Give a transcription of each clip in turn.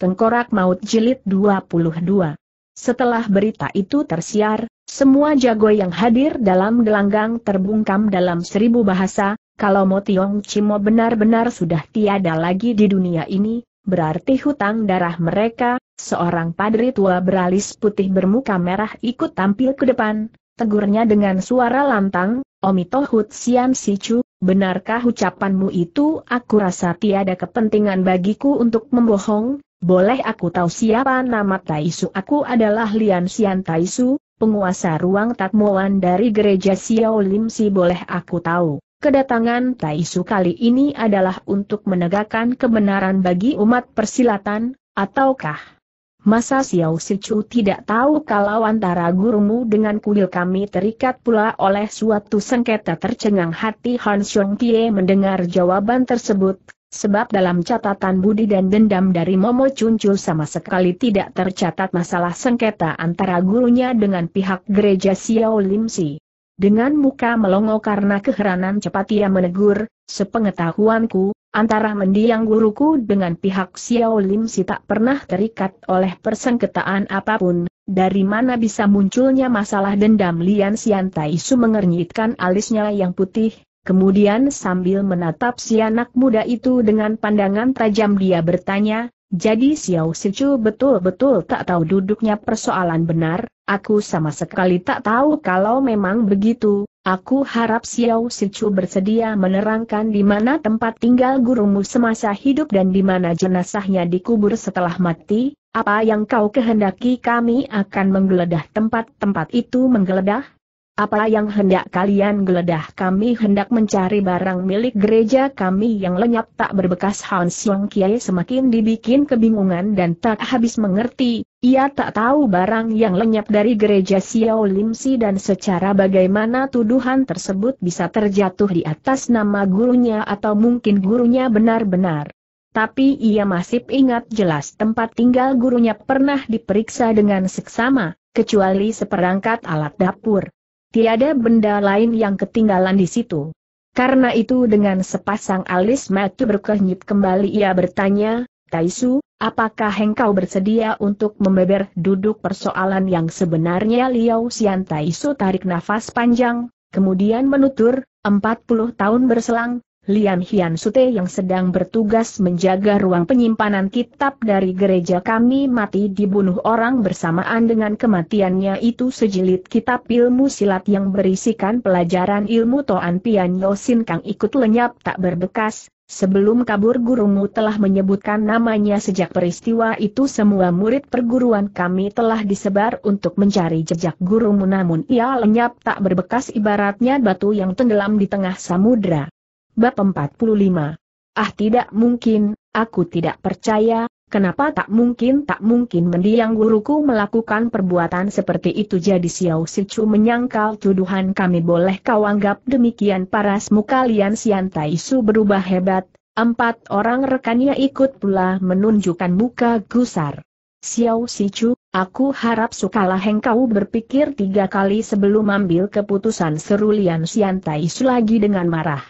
Tengkorak Maut Jilid 22. Setelah berita itu tersiar, semua jago yang hadir dalam gelanggang terbungkam dalam seribu bahasa, kalau Mo Cimo benar-benar sudah tiada lagi di dunia ini, berarti hutang darah mereka, seorang padri tua beralis putih bermuka merah ikut tampil ke depan, tegurnya dengan suara lantang, Omitohut Sian Sichu, benarkah ucapanmu itu aku rasa tiada kepentingan bagiku untuk membohong, boleh aku tahu siapa nama Taisu? Aku adalah Lian Xian Taisu, penguasa ruang tatmuan dari gereja Xiao Lim Si. Boleh aku tahu, kedatangan Taisu kali ini adalah untuk menegakkan kebenaran bagi umat persilatan, ataukah? Masa Xiao Sichu tidak tahu kalau antara gurumu dengan kuil kami terikat pula oleh suatu sengketa tercengang hati Han Xiong Tie mendengar jawaban tersebut, Sebab dalam catatan budi dan dendam dari Momo Cuncul sama sekali tidak tercatat masalah sengketa antara gurunya dengan pihak gereja Xiao Limsi. Dengan muka melongo karena keheranan cepat ia menegur, sepengetahuanku, antara mendiang guruku dengan pihak Xiao Limsi tak pernah terikat oleh persengketaan apapun, dari mana bisa munculnya masalah dendam Lian Xian su mengernyitkan alisnya yang putih, Kemudian sambil menatap si anak muda itu dengan pandangan tajam dia bertanya, jadi Xiao Sichu betul-betul tak tahu duduknya persoalan benar, aku sama sekali tak tahu kalau memang begitu, aku harap Xiao Sichu bersedia menerangkan di mana tempat tinggal gurumu semasa hidup dan di mana jenazahnya dikubur setelah mati, apa yang kau kehendaki kami akan menggeledah tempat-tempat itu menggeledah, apa yang hendak kalian geledah kami hendak mencari barang milik gereja kami yang lenyap tak berbekas Hans Wang Kiai semakin dibikin kebingungan dan tak habis mengerti, ia tak tahu barang yang lenyap dari gereja Xiao Limsi dan secara bagaimana tuduhan tersebut bisa terjatuh di atas nama gurunya atau mungkin gurunya benar-benar. Tapi ia masih ingat jelas tempat tinggal gurunya pernah diperiksa dengan seksama, kecuali seperangkat alat dapur Tiada benda lain yang ketinggalan di situ. Karena itu dengan sepasang alis mata berkenyip kembali ia bertanya, Taisu, apakah engkau bersedia untuk membeber duduk persoalan yang sebenarnya Liao Xian Taisu tarik nafas panjang, kemudian menutur, 40 tahun berselang, Lian Hian Sute yang sedang bertugas menjaga ruang penyimpanan kitab dari gereja kami mati dibunuh orang bersamaan dengan kematiannya itu sejilid kitab ilmu silat yang berisikan pelajaran ilmu Toan Pian Yosin Kang ikut lenyap tak berbekas, Sebelum kabur gurumu telah menyebutkan namanya sejak peristiwa itu semua murid perguruan kami telah disebar untuk mencari jejak gurumu namun ia lenyap tak berbekas ibaratnya batu yang tenggelam di tengah samudra. Bab 45. Ah tidak mungkin, aku tidak percaya, kenapa tak mungkin tak mungkin mendiang guruku melakukan perbuatan seperti itu jadi Xiao Sichu menyangkal tuduhan kami boleh kau anggap demikian parasmu kalian Siantai Su berubah hebat, empat orang rekannya ikut pula menunjukkan muka gusar. Xiao Sichu, aku harap sukalah engkau berpikir tiga kali sebelum ambil keputusan seru Lian Siantai Su lagi dengan marah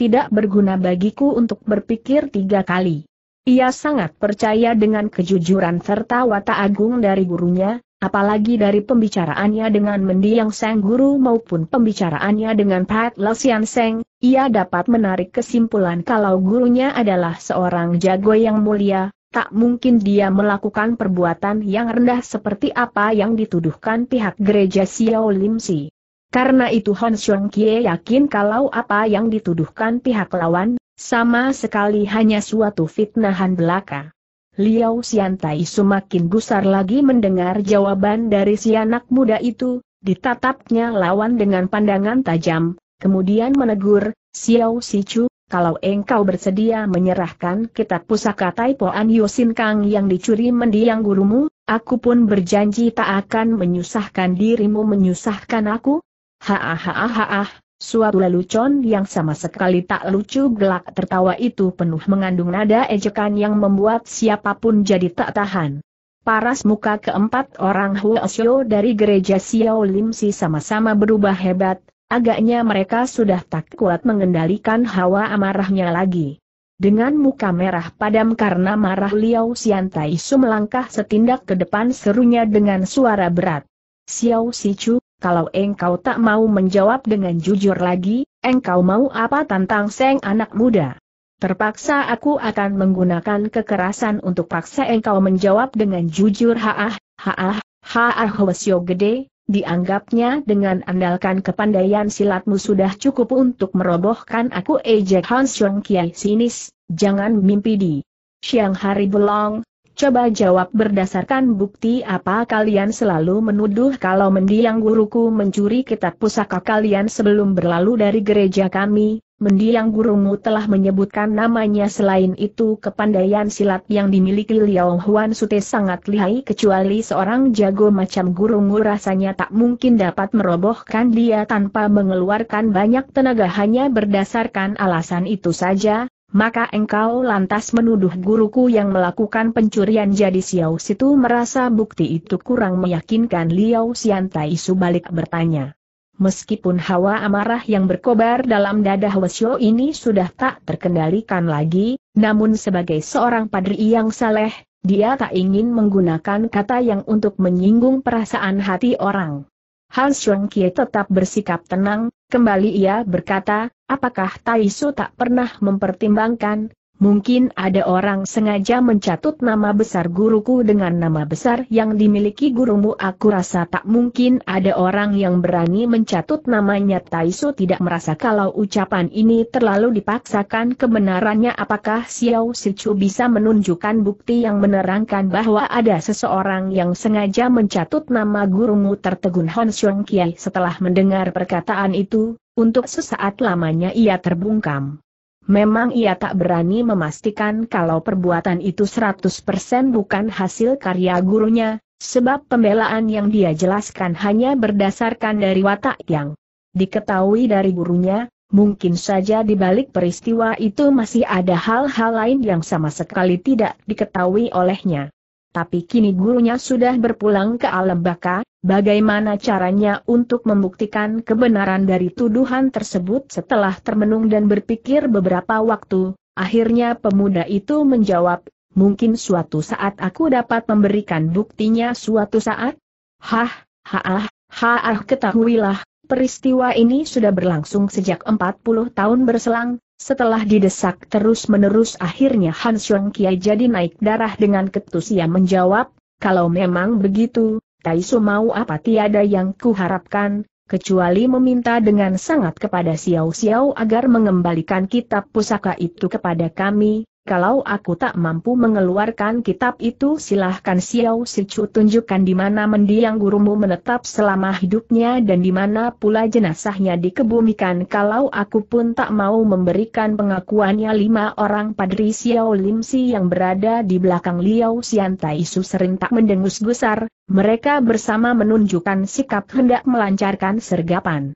tidak berguna bagiku untuk berpikir tiga kali. Ia sangat percaya dengan kejujuran serta watak agung dari gurunya, apalagi dari pembicaraannya dengan mendiang sang Guru maupun pembicaraannya dengan Pat Lesian Seng, ia dapat menarik kesimpulan kalau gurunya adalah seorang jago yang mulia, tak mungkin dia melakukan perbuatan yang rendah seperti apa yang dituduhkan pihak gereja Xiao Lim Si. Karena itu Hon Xiong Kie yakin kalau apa yang dituduhkan pihak lawan, sama sekali hanya suatu fitnahan belaka. Liao Xiantai semakin gusar lagi mendengar jawaban dari si anak muda itu, ditatapnya lawan dengan pandangan tajam, kemudian menegur, Xiao Sichu, kalau engkau bersedia menyerahkan kitab pusaka Taipoan Yosin Kang yang dicuri mendiang gurumu, aku pun berjanji tak akan menyusahkan dirimu menyusahkan aku, Haah suatu lelucon yang sama sekali tak lucu gelak tertawa itu penuh mengandung nada ejekan yang membuat siapapun jadi tak tahan. Paras muka keempat orang Huasyo dari gereja Xiao Limsi sama-sama berubah hebat, agaknya mereka sudah tak kuat mengendalikan hawa amarahnya lagi. Dengan muka merah padam karena marah Liao Siantai Su melangkah setindak ke depan serunya dengan suara berat. Xiao Sichu, kalau engkau tak mau menjawab dengan jujur lagi, engkau mau apa tantang seng anak muda? Terpaksa aku akan menggunakan kekerasan untuk paksa engkau menjawab dengan jujur haah, haah, haah Hwasyo gede, dianggapnya dengan andalkan kepandaian silatmu sudah cukup untuk merobohkan aku ejek Hans Kiai sinis, jangan mimpi di siang hari belong, Coba jawab berdasarkan bukti apa kalian selalu menuduh kalau mendiang guruku mencuri kitab pusaka kalian sebelum berlalu dari gereja kami, mendiang gurumu telah menyebutkan namanya selain itu kepandaian silat yang dimiliki Liao Huan Sute sangat lihai kecuali seorang jago macam gurumu rasanya tak mungkin dapat merobohkan dia tanpa mengeluarkan banyak tenaga hanya berdasarkan alasan itu saja, maka engkau lantas menuduh guruku yang melakukan pencurian jadi Xiao Situ merasa bukti itu kurang meyakinkan Liao Xiantai Su balik bertanya. Meskipun hawa amarah yang berkobar dalam dada Wesyo ini sudah tak terkendalikan lagi, namun sebagai seorang padri yang saleh, dia tak ingin menggunakan kata yang untuk menyinggung perasaan hati orang. Hans Xiong Kie tetap bersikap tenang, kembali ia berkata, Apakah Taisu tak pernah mempertimbangkan, mungkin ada orang sengaja mencatut nama besar guruku dengan nama besar yang dimiliki gurumu aku rasa tak mungkin ada orang yang berani mencatut namanya Taisu tidak merasa kalau ucapan ini terlalu dipaksakan kebenarannya apakah Xiao Sichu bisa menunjukkan bukti yang menerangkan bahwa ada seseorang yang sengaja mencatut nama gurumu tertegun Hon Xiong Kiai setelah mendengar perkataan itu, untuk sesaat lamanya ia terbungkam. Memang ia tak berani memastikan kalau perbuatan itu 100% bukan hasil karya gurunya, sebab pembelaan yang dia jelaskan hanya berdasarkan dari watak yang diketahui dari gurunya, mungkin saja di balik peristiwa itu masih ada hal-hal lain yang sama sekali tidak diketahui olehnya tapi kini gurunya sudah berpulang ke alam baka. bagaimana caranya untuk membuktikan kebenaran dari tuduhan tersebut setelah termenung dan berpikir beberapa waktu, akhirnya pemuda itu menjawab, mungkin suatu saat aku dapat memberikan buktinya suatu saat? Hah, haah, haah ketahuilah, peristiwa ini sudah berlangsung sejak 40 tahun berselang, setelah didesak terus-menerus akhirnya Han Xiong Kiai jadi naik darah dengan ketus ia menjawab, kalau memang begitu, Taisu mau apa tiada yang kuharapkan, kecuali meminta dengan sangat kepada Xiao Xiao agar mengembalikan kitab pusaka itu kepada kami, kalau aku tak mampu mengeluarkan kitab itu silahkan Xiao Sichu tunjukkan di mana mendiang gurumu menetap selama hidupnya dan di mana pula jenazahnya dikebumikan kalau aku pun tak mau memberikan pengakuannya lima orang padri Xiao Limsi yang berada di belakang Liao sering serentak mendengus gusar, mereka bersama menunjukkan sikap hendak melancarkan sergapan.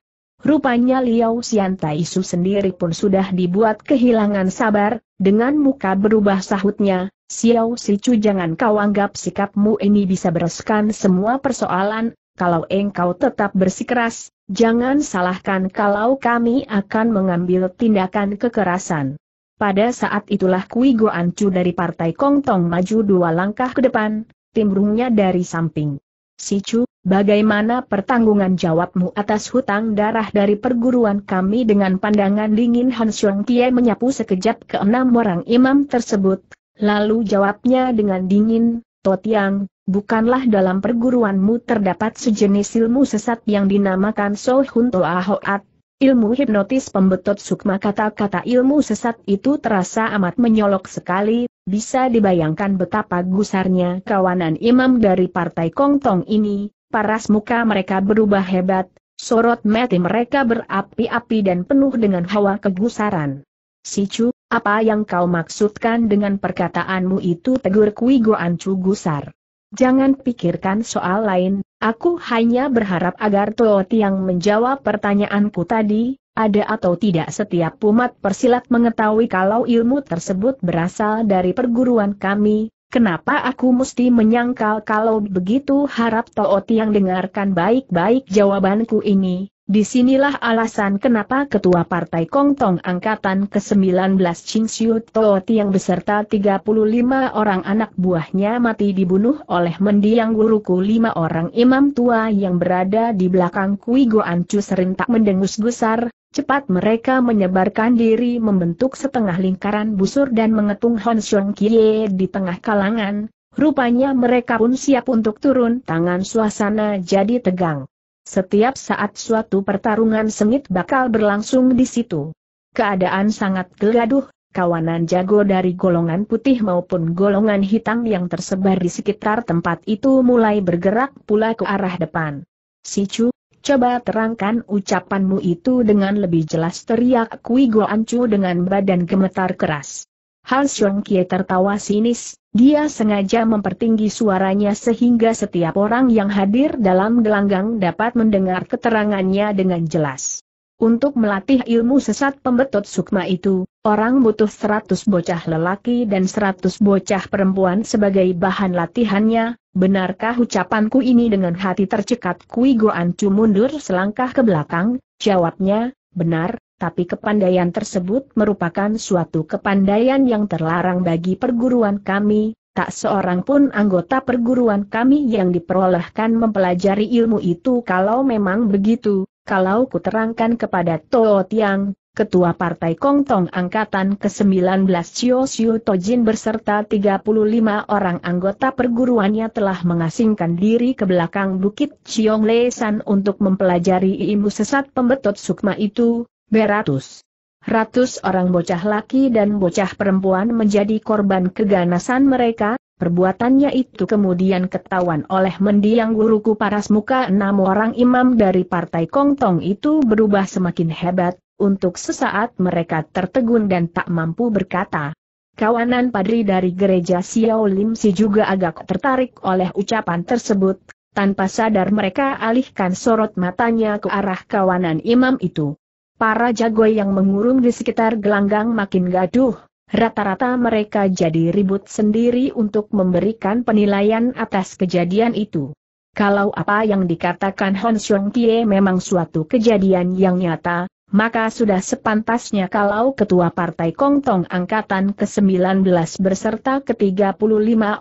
Rupanya Liao Xian Su sendiri pun sudah dibuat kehilangan sabar, dengan muka berubah sahutnya, Xiao Chu jangan kau anggap sikapmu ini bisa bereskan semua persoalan, kalau engkau tetap bersikeras, jangan salahkan kalau kami akan mengambil tindakan kekerasan. Pada saat itulah Kui Goan Chu dari Partai Kongtong maju dua langkah ke depan, timbrungnya dari samping. Si Chu, Bagaimana pertanggungan jawabmu atas hutang darah dari perguruan kami dengan pandangan dingin Han Xiong Tie menyapu sekejap ke enam orang imam tersebut, lalu jawabnya dengan dingin, Totiang, bukanlah dalam perguruanmu terdapat sejenis ilmu sesat yang dinamakan Sohun Toa Hoat, ilmu hipnotis pembetot sukma kata-kata ilmu sesat itu terasa amat menyolok sekali, bisa dibayangkan betapa gusarnya kawanan imam dari partai Kongtong ini, paras muka mereka berubah hebat, sorot mati mereka berapi-api dan penuh dengan hawa kegusaran. Sicu, apa yang kau maksudkan dengan perkataanmu itu tegur Kui Goancu gusar. Jangan pikirkan soal lain, aku hanya berharap agar Tooti yang menjawab pertanyaanku tadi, ada atau tidak setiap umat persilat mengetahui kalau ilmu tersebut berasal dari perguruan kami, Kenapa aku mesti menyangkal kalau begitu harap Toot yang dengarkan baik-baik jawabanku ini, Disinilah alasan kenapa Ketua Partai Kongtong Angkatan ke-19 Ching Siu Toh Tiang beserta 35 orang anak buahnya mati dibunuh oleh mendiang guruku lima orang imam tua yang berada di belakang Kui Goan Chu serentak mendengus gusar, cepat mereka menyebarkan diri membentuk setengah lingkaran busur dan mengetung Hon Xiong Kie di tengah kalangan, rupanya mereka pun siap untuk turun tangan suasana jadi tegang. Setiap saat suatu pertarungan sengit bakal berlangsung di situ. Keadaan sangat geladuh, kawanan jago dari golongan putih maupun golongan hitam yang tersebar di sekitar tempat itu mulai bergerak pula ke arah depan. Si Chu, coba terangkan ucapanmu itu dengan lebih jelas teriak Kui Chu dengan badan gemetar keras. Hal Xiong Kie tertawa sinis, dia sengaja mempertinggi suaranya sehingga setiap orang yang hadir dalam gelanggang dapat mendengar keterangannya dengan jelas. Untuk melatih ilmu sesat pembetot sukma itu, orang butuh seratus bocah lelaki dan seratus bocah perempuan sebagai bahan latihannya, benarkah ucapanku ini dengan hati tercekat Kui Goan Cu mundur selangkah ke belakang, jawabnya, benar, tapi kepandaian tersebut merupakan suatu kepandaian yang terlarang bagi perguruan kami, tak seorang pun anggota perguruan kami yang diperolehkan mempelajari ilmu itu kalau memang begitu, kalau kuterangkan kepada Toh Tiang, Ketua Partai Kongtong Angkatan ke-19 Chio Tojin berserta 35 orang anggota perguruannya telah mengasingkan diri ke belakang Bukit Chiong Lesan untuk mempelajari ilmu sesat pembetot sukma itu, beratus. Ratus orang bocah laki dan bocah perempuan menjadi korban keganasan mereka, perbuatannya itu kemudian ketahuan oleh mendiang guruku paras muka enam orang imam dari partai kongtong itu berubah semakin hebat, untuk sesaat mereka tertegun dan tak mampu berkata. Kawanan padri dari gereja Xiao Lim Si juga agak tertarik oleh ucapan tersebut, tanpa sadar mereka alihkan sorot matanya ke arah kawanan imam itu. Para jago yang mengurung di sekitar gelanggang makin gaduh, rata-rata mereka jadi ribut sendiri untuk memberikan penilaian atas kejadian itu. Kalau apa yang dikatakan Hon Xiong Tie memang suatu kejadian yang nyata, maka sudah sepantasnya kalau Ketua Partai Kongtong Angkatan ke-19 berserta ke-35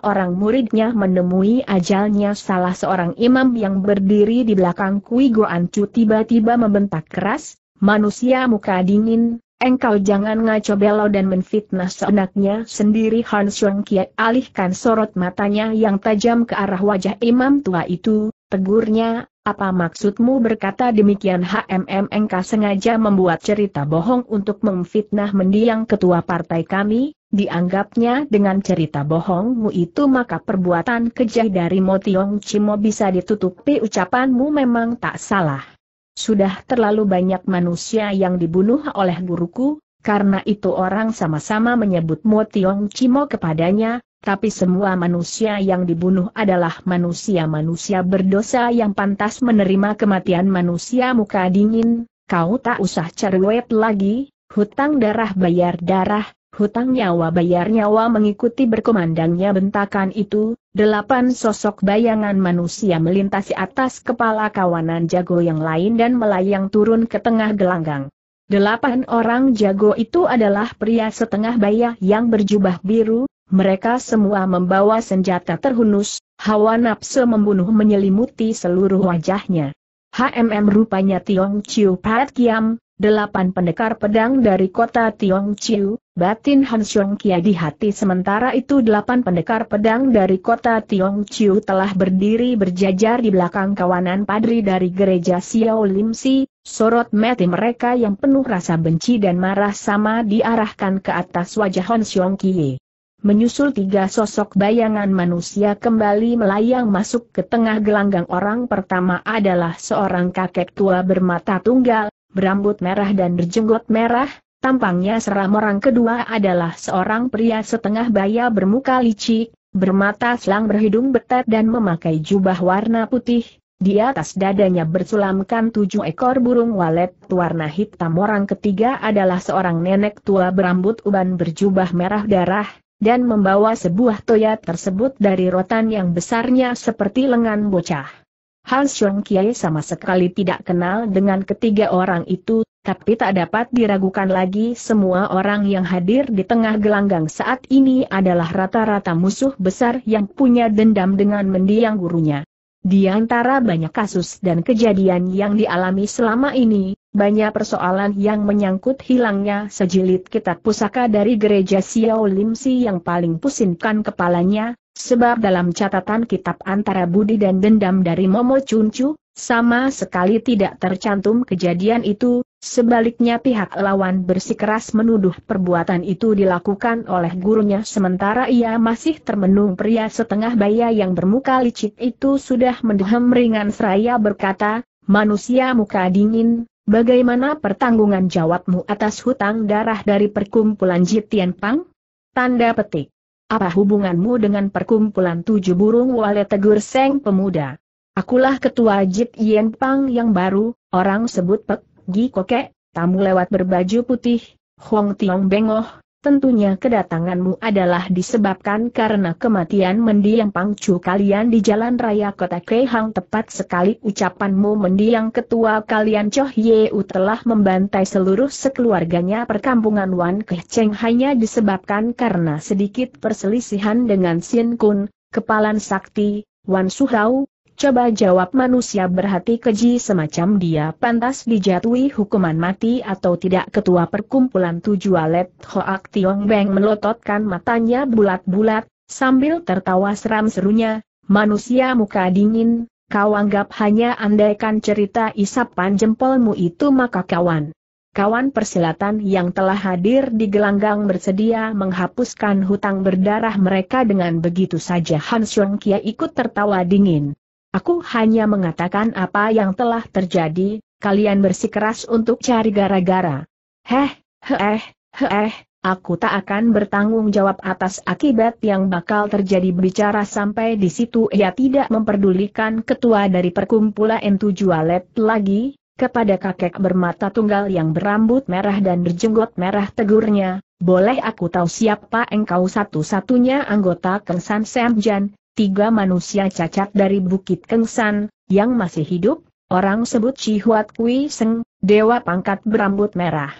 orang muridnya menemui ajalnya salah seorang imam yang berdiri di belakang Kui Goan Chu tiba-tiba membentak keras, Manusia muka dingin, engkau jangan ngaco belo dan menfitnah seenaknya sendiri Han Song Kiat alihkan sorot matanya yang tajam ke arah wajah imam tua itu, tegurnya, apa maksudmu berkata demikian HMM engkau sengaja membuat cerita bohong untuk memfitnah mendiang ketua partai kami, Dianggapnya dengan cerita bohongmu itu maka perbuatan kejah dari Motiong Cimo bisa ditutupi ucapanmu memang tak salah. Sudah terlalu banyak manusia yang dibunuh oleh guruku, karena itu orang sama-sama menyebut Mo Tiong Chimo kepadanya, tapi semua manusia yang dibunuh adalah manusia-manusia berdosa yang pantas menerima kematian manusia muka dingin, kau tak usah cerewet lagi, hutang darah bayar darah, hutang nyawa bayar nyawa mengikuti berkumandangnya bentakan itu, delapan sosok bayangan manusia melintasi atas kepala kawanan jago yang lain dan melayang turun ke tengah gelanggang. Delapan orang jago itu adalah pria setengah baya yang berjubah biru, mereka semua membawa senjata terhunus, hawa nafsu membunuh menyelimuti seluruh wajahnya. HMM rupanya Tiong Chiu Pat Kiam, delapan pendekar pedang dari kota Tiong Chiu, batin Han Xiong Kia di hati sementara itu delapan pendekar pedang dari kota Tiong Chiu telah berdiri berjajar di belakang kawanan padri dari gereja Xiao Lim Si, sorot mati mereka yang penuh rasa benci dan marah sama diarahkan ke atas wajah Han Xiong Kia. Menyusul tiga sosok bayangan manusia kembali melayang masuk ke tengah gelanggang orang pertama adalah seorang kakek tua bermata tunggal, berambut merah dan berjenggot merah, tampangnya seram orang kedua adalah seorang pria setengah baya bermuka licik, bermata selang berhidung betet dan memakai jubah warna putih, di atas dadanya bersulamkan tujuh ekor burung walet warna hitam orang ketiga adalah seorang nenek tua berambut uban berjubah merah darah, dan membawa sebuah toya tersebut dari rotan yang besarnya seperti lengan bocah. Han Shuang Kiai sama sekali tidak kenal dengan ketiga orang itu, tapi tak dapat diragukan lagi semua orang yang hadir di tengah gelanggang saat ini adalah rata-rata musuh besar yang punya dendam dengan mendiang gurunya. Di antara banyak kasus dan kejadian yang dialami selama ini, banyak persoalan yang menyangkut hilangnya sejilid kitab pusaka dari gereja Xiao Si yang paling pusingkan kepalanya, sebab dalam catatan kitab antara budi dan dendam dari Momo Chu sama sekali tidak tercantum kejadian itu, Sebaliknya pihak lawan bersikeras menuduh perbuatan itu dilakukan oleh gurunya sementara ia masih termenung pria setengah baya yang bermuka licik itu sudah mendehem ringan seraya berkata, manusia muka dingin, bagaimana pertanggungan jawabmu atas hutang darah dari perkumpulan Jitian Pang? Tanda petik. Apa hubunganmu dengan perkumpulan tujuh burung wale tegur seng pemuda? Akulah ketua Jitian Pang yang baru, orang sebut pek Gi Kokek, tamu lewat berbaju putih, Huang Tiong Bengoh, tentunya kedatanganmu adalah disebabkan karena kematian mendiang pangcu kalian di jalan raya kota Kehang tepat sekali ucapanmu mendiang ketua kalian Choh Yeu telah membantai seluruh sekeluarganya perkampungan Wan Kecheng hanya disebabkan karena sedikit perselisihan dengan Sin Kun, Kepalan Sakti, Wan Suhau, Coba jawab manusia berhati keji semacam dia pantas dijatuhi hukuman mati atau tidak ketua perkumpulan tujuh alet Hoak Tiong Beng melototkan matanya bulat-bulat, sambil tertawa seram serunya, manusia muka dingin, kau anggap hanya andaikan cerita isapan jempolmu itu maka kawan. Kawan persilatan yang telah hadir di gelanggang bersedia menghapuskan hutang berdarah mereka dengan begitu saja Han Xiong Kia ikut tertawa dingin. Aku hanya mengatakan apa yang telah terjadi, kalian bersikeras untuk cari gara-gara. Heh, heh, heh, aku tak akan bertanggung jawab atas akibat yang bakal terjadi bicara sampai di situ ia tidak memperdulikan ketua dari perkumpulan tujualet lagi, kepada kakek bermata tunggal yang berambut merah dan berjenggot merah tegurnya, boleh aku tahu siapa engkau satu-satunya anggota Kengsan Semjan, tiga manusia cacat dari Bukit Kengsan, yang masih hidup, orang sebut Huat Kui Seng, dewa pangkat berambut merah.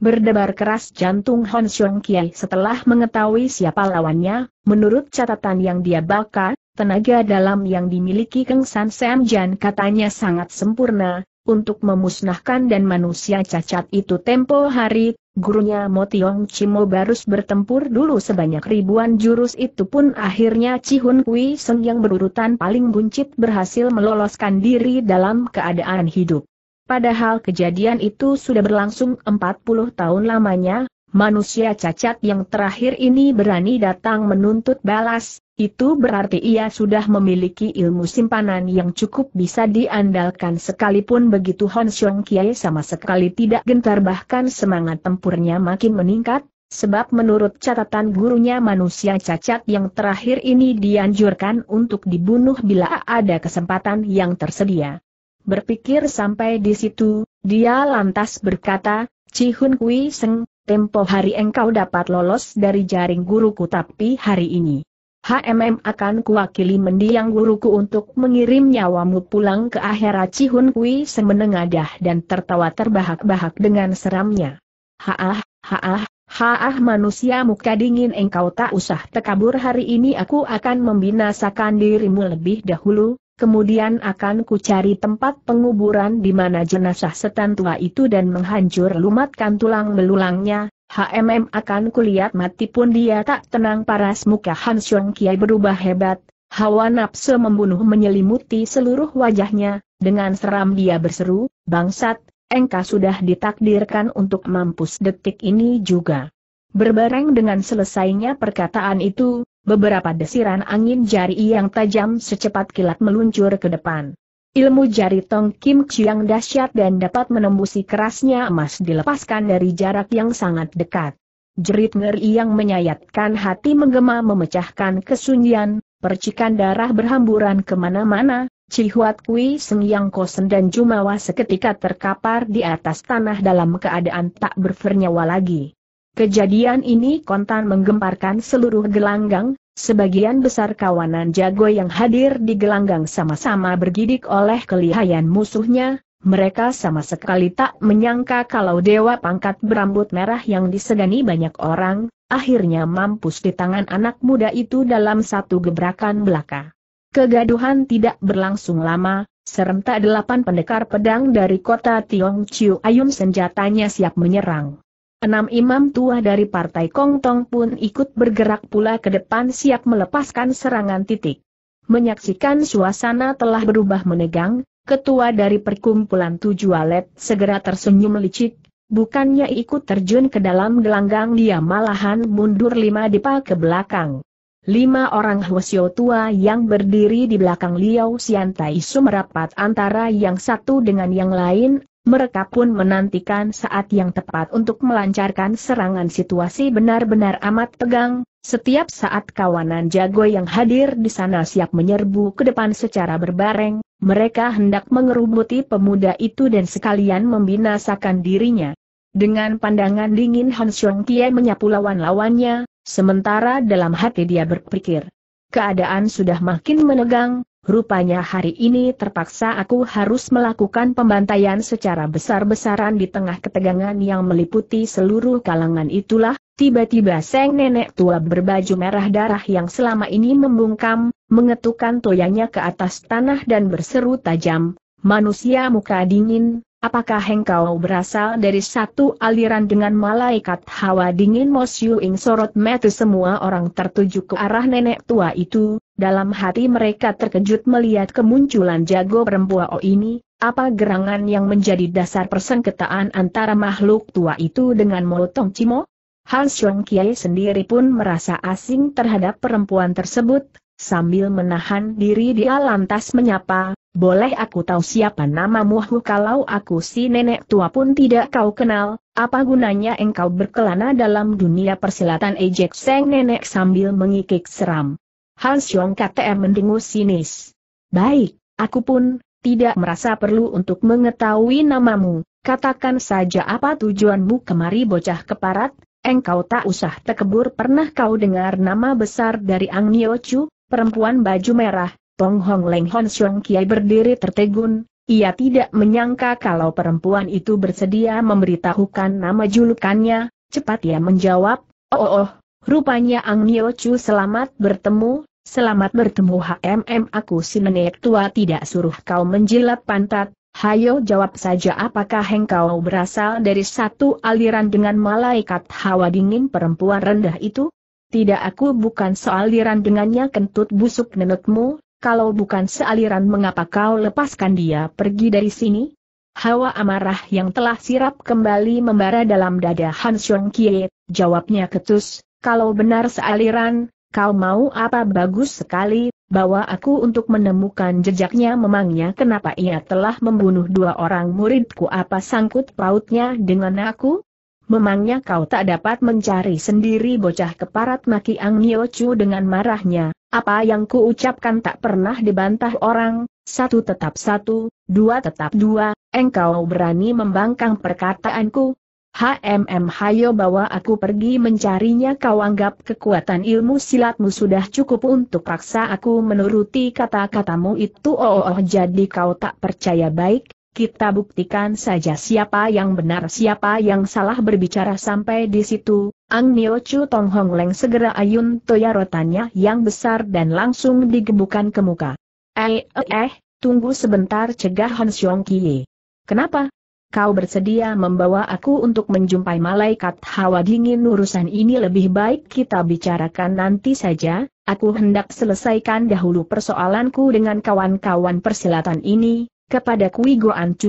Berdebar keras jantung Hon Xiong Kiai setelah mengetahui siapa lawannya, menurut catatan yang dia baca, tenaga dalam yang dimiliki Keng San Sam Jan katanya sangat sempurna, untuk memusnahkan dan manusia cacat itu tempo hari, gurunya Motiong Cimo Barus bertempur dulu sebanyak ribuan jurus itu pun akhirnya Cihun Kui Seng yang berurutan paling buncit berhasil meloloskan diri dalam keadaan hidup. Padahal kejadian itu sudah berlangsung 40 tahun lamanya, manusia cacat yang terakhir ini berani datang menuntut balas, itu berarti ia sudah memiliki ilmu simpanan yang cukup bisa diandalkan sekalipun begitu Hon Xiong Kiai sama sekali tidak gentar bahkan semangat tempurnya makin meningkat, sebab menurut catatan gurunya manusia cacat yang terakhir ini dianjurkan untuk dibunuh bila ada kesempatan yang tersedia. Berpikir sampai di situ, dia lantas berkata, Cihun Kui Seng, tempo hari engkau dapat lolos dari jaring guruku tapi hari ini. HMM akan kuwakili mendiang guruku untuk mengirim nyawamu pulang ke akhirat Cihun Kui semenengadah dan tertawa terbahak-bahak dengan seramnya. Haah, haah, haah manusia muka dingin engkau tak usah tekabur hari ini aku akan membinasakan dirimu lebih dahulu, Kemudian akan kucari tempat penguburan di mana jenazah setan tua itu dan menghancur lumatkan tulang belulangnya. HMM akan kulihat mati pun dia tak tenang paras muka Han Xiong Kiai berubah hebat. Hawa nafsu membunuh menyelimuti seluruh wajahnya, dengan seram dia berseru, bangsat, engkau sudah ditakdirkan untuk mampus detik ini juga. Berbareng dengan selesainya perkataan itu, beberapa desiran angin jari yang tajam secepat kilat meluncur ke depan. Ilmu jari Tong Kim Chiang dahsyat dan dapat menembusi kerasnya emas dilepaskan dari jarak yang sangat dekat. Jerit ngeri yang menyayatkan hati menggema memecahkan kesunyian, percikan darah berhamburan kemana-mana, Cihuat Kui Seng Yang Kosen dan Jumawa seketika terkapar di atas tanah dalam keadaan tak bernyawa lagi. Kejadian ini kontan menggemparkan seluruh gelanggang, sebagian besar kawanan jago yang hadir di gelanggang sama-sama bergidik oleh kelihayan musuhnya, mereka sama sekali tak menyangka kalau dewa pangkat berambut merah yang disegani banyak orang, akhirnya mampus di tangan anak muda itu dalam satu gebrakan belaka. Kegaduhan tidak berlangsung lama, serentak delapan pendekar pedang dari kota Tiong Chiu Ayun senjatanya siap menyerang. Enam imam tua dari partai Kong Tong pun ikut bergerak pula ke depan siap melepaskan serangan titik. Menyaksikan suasana telah berubah menegang, ketua dari perkumpulan tujuh alet segera tersenyum licik, bukannya ikut terjun ke dalam gelanggang dia malahan mundur lima depa ke belakang. Lima orang Hwasyo tua yang berdiri di belakang Liao Siantai merapat antara yang satu dengan yang lain, mereka pun menantikan saat yang tepat untuk melancarkan serangan situasi benar-benar amat tegang, setiap saat kawanan jago yang hadir di sana siap menyerbu ke depan secara berbareng, mereka hendak mengerubuti pemuda itu dan sekalian membinasakan dirinya. Dengan pandangan dingin Han Xiong Kie menyapu lawan-lawannya, sementara dalam hati dia berpikir. Keadaan sudah makin menegang, Rupanya hari ini terpaksa aku harus melakukan pembantaian secara besar-besaran di tengah ketegangan yang meliputi seluruh kalangan itulah, tiba-tiba seng nenek tua berbaju merah darah yang selama ini membungkam, mengetukkan toyanya ke atas tanah dan berseru tajam, manusia muka dingin, apakah engkau berasal dari satu aliran dengan malaikat hawa dingin Mosyu Ing sorot metu semua orang tertuju ke arah nenek tua itu, dalam hati mereka terkejut melihat kemunculan jago perempuan O oh ini, apa gerangan yang menjadi dasar persengketaan antara makhluk tua itu dengan Molotong Cimo? Han Xiong Kiai sendiri pun merasa asing terhadap perempuan tersebut, sambil menahan diri dia lantas menyapa, boleh aku tahu siapa namamu Hu kalau aku si nenek tua pun tidak kau kenal, apa gunanya engkau berkelana dalam dunia persilatan ejek seng nenek sambil mengikik seram. Hans Yong KTM mendengus sinis. Baik, aku pun, tidak merasa perlu untuk mengetahui namamu, katakan saja apa tujuanmu kemari bocah keparat, engkau tak usah tekebur pernah kau dengar nama besar dari Ang Nio Chu, perempuan baju merah, Tong Hong Leng Hon Xiong Kiai berdiri tertegun, ia tidak menyangka kalau perempuan itu bersedia memberitahukan nama julukannya, cepat ia menjawab, oh oh, oh Rupanya Ang Nio Chu selamat bertemu, selamat bertemu HMM aku si nenek tua tidak suruh kau menjilat pantat, hayo jawab saja apakah engkau berasal dari satu aliran dengan malaikat hawa dingin perempuan rendah itu? Tidak aku bukan sealiran dengannya kentut busuk nenekmu, kalau bukan sealiran mengapa kau lepaskan dia pergi dari sini? Hawa amarah yang telah sirap kembali membara dalam dada Han Xiong Kie, jawabnya ketus, kalau benar sealiran, kau mau apa bagus sekali, bawa aku untuk menemukan jejaknya memangnya kenapa ia telah membunuh dua orang muridku apa sangkut pautnya dengan aku? Memangnya kau tak dapat mencari sendiri bocah keparat maki Ang Chu dengan marahnya, apa yang ku ucapkan tak pernah dibantah orang, satu tetap satu, dua tetap dua, engkau berani membangkang perkataanku, HMM Hayo bawa aku pergi mencarinya kau anggap kekuatan ilmu silatmu sudah cukup untuk paksa aku menuruti kata-katamu itu oh, oh, oh jadi kau tak percaya baik, kita buktikan saja siapa yang benar siapa yang salah berbicara sampai di situ, Ang Nio Chu Tong Hong Leng segera ayun toya rotannya yang besar dan langsung digebukan ke muka. Eh, eh, eh, tunggu sebentar cegah Hon Xiong Kie. Kenapa? kau bersedia membawa aku untuk menjumpai malaikat hawa dingin urusan ini lebih baik kita bicarakan nanti saja, aku hendak selesaikan dahulu persoalanku dengan kawan-kawan persilatan ini, kepada Kui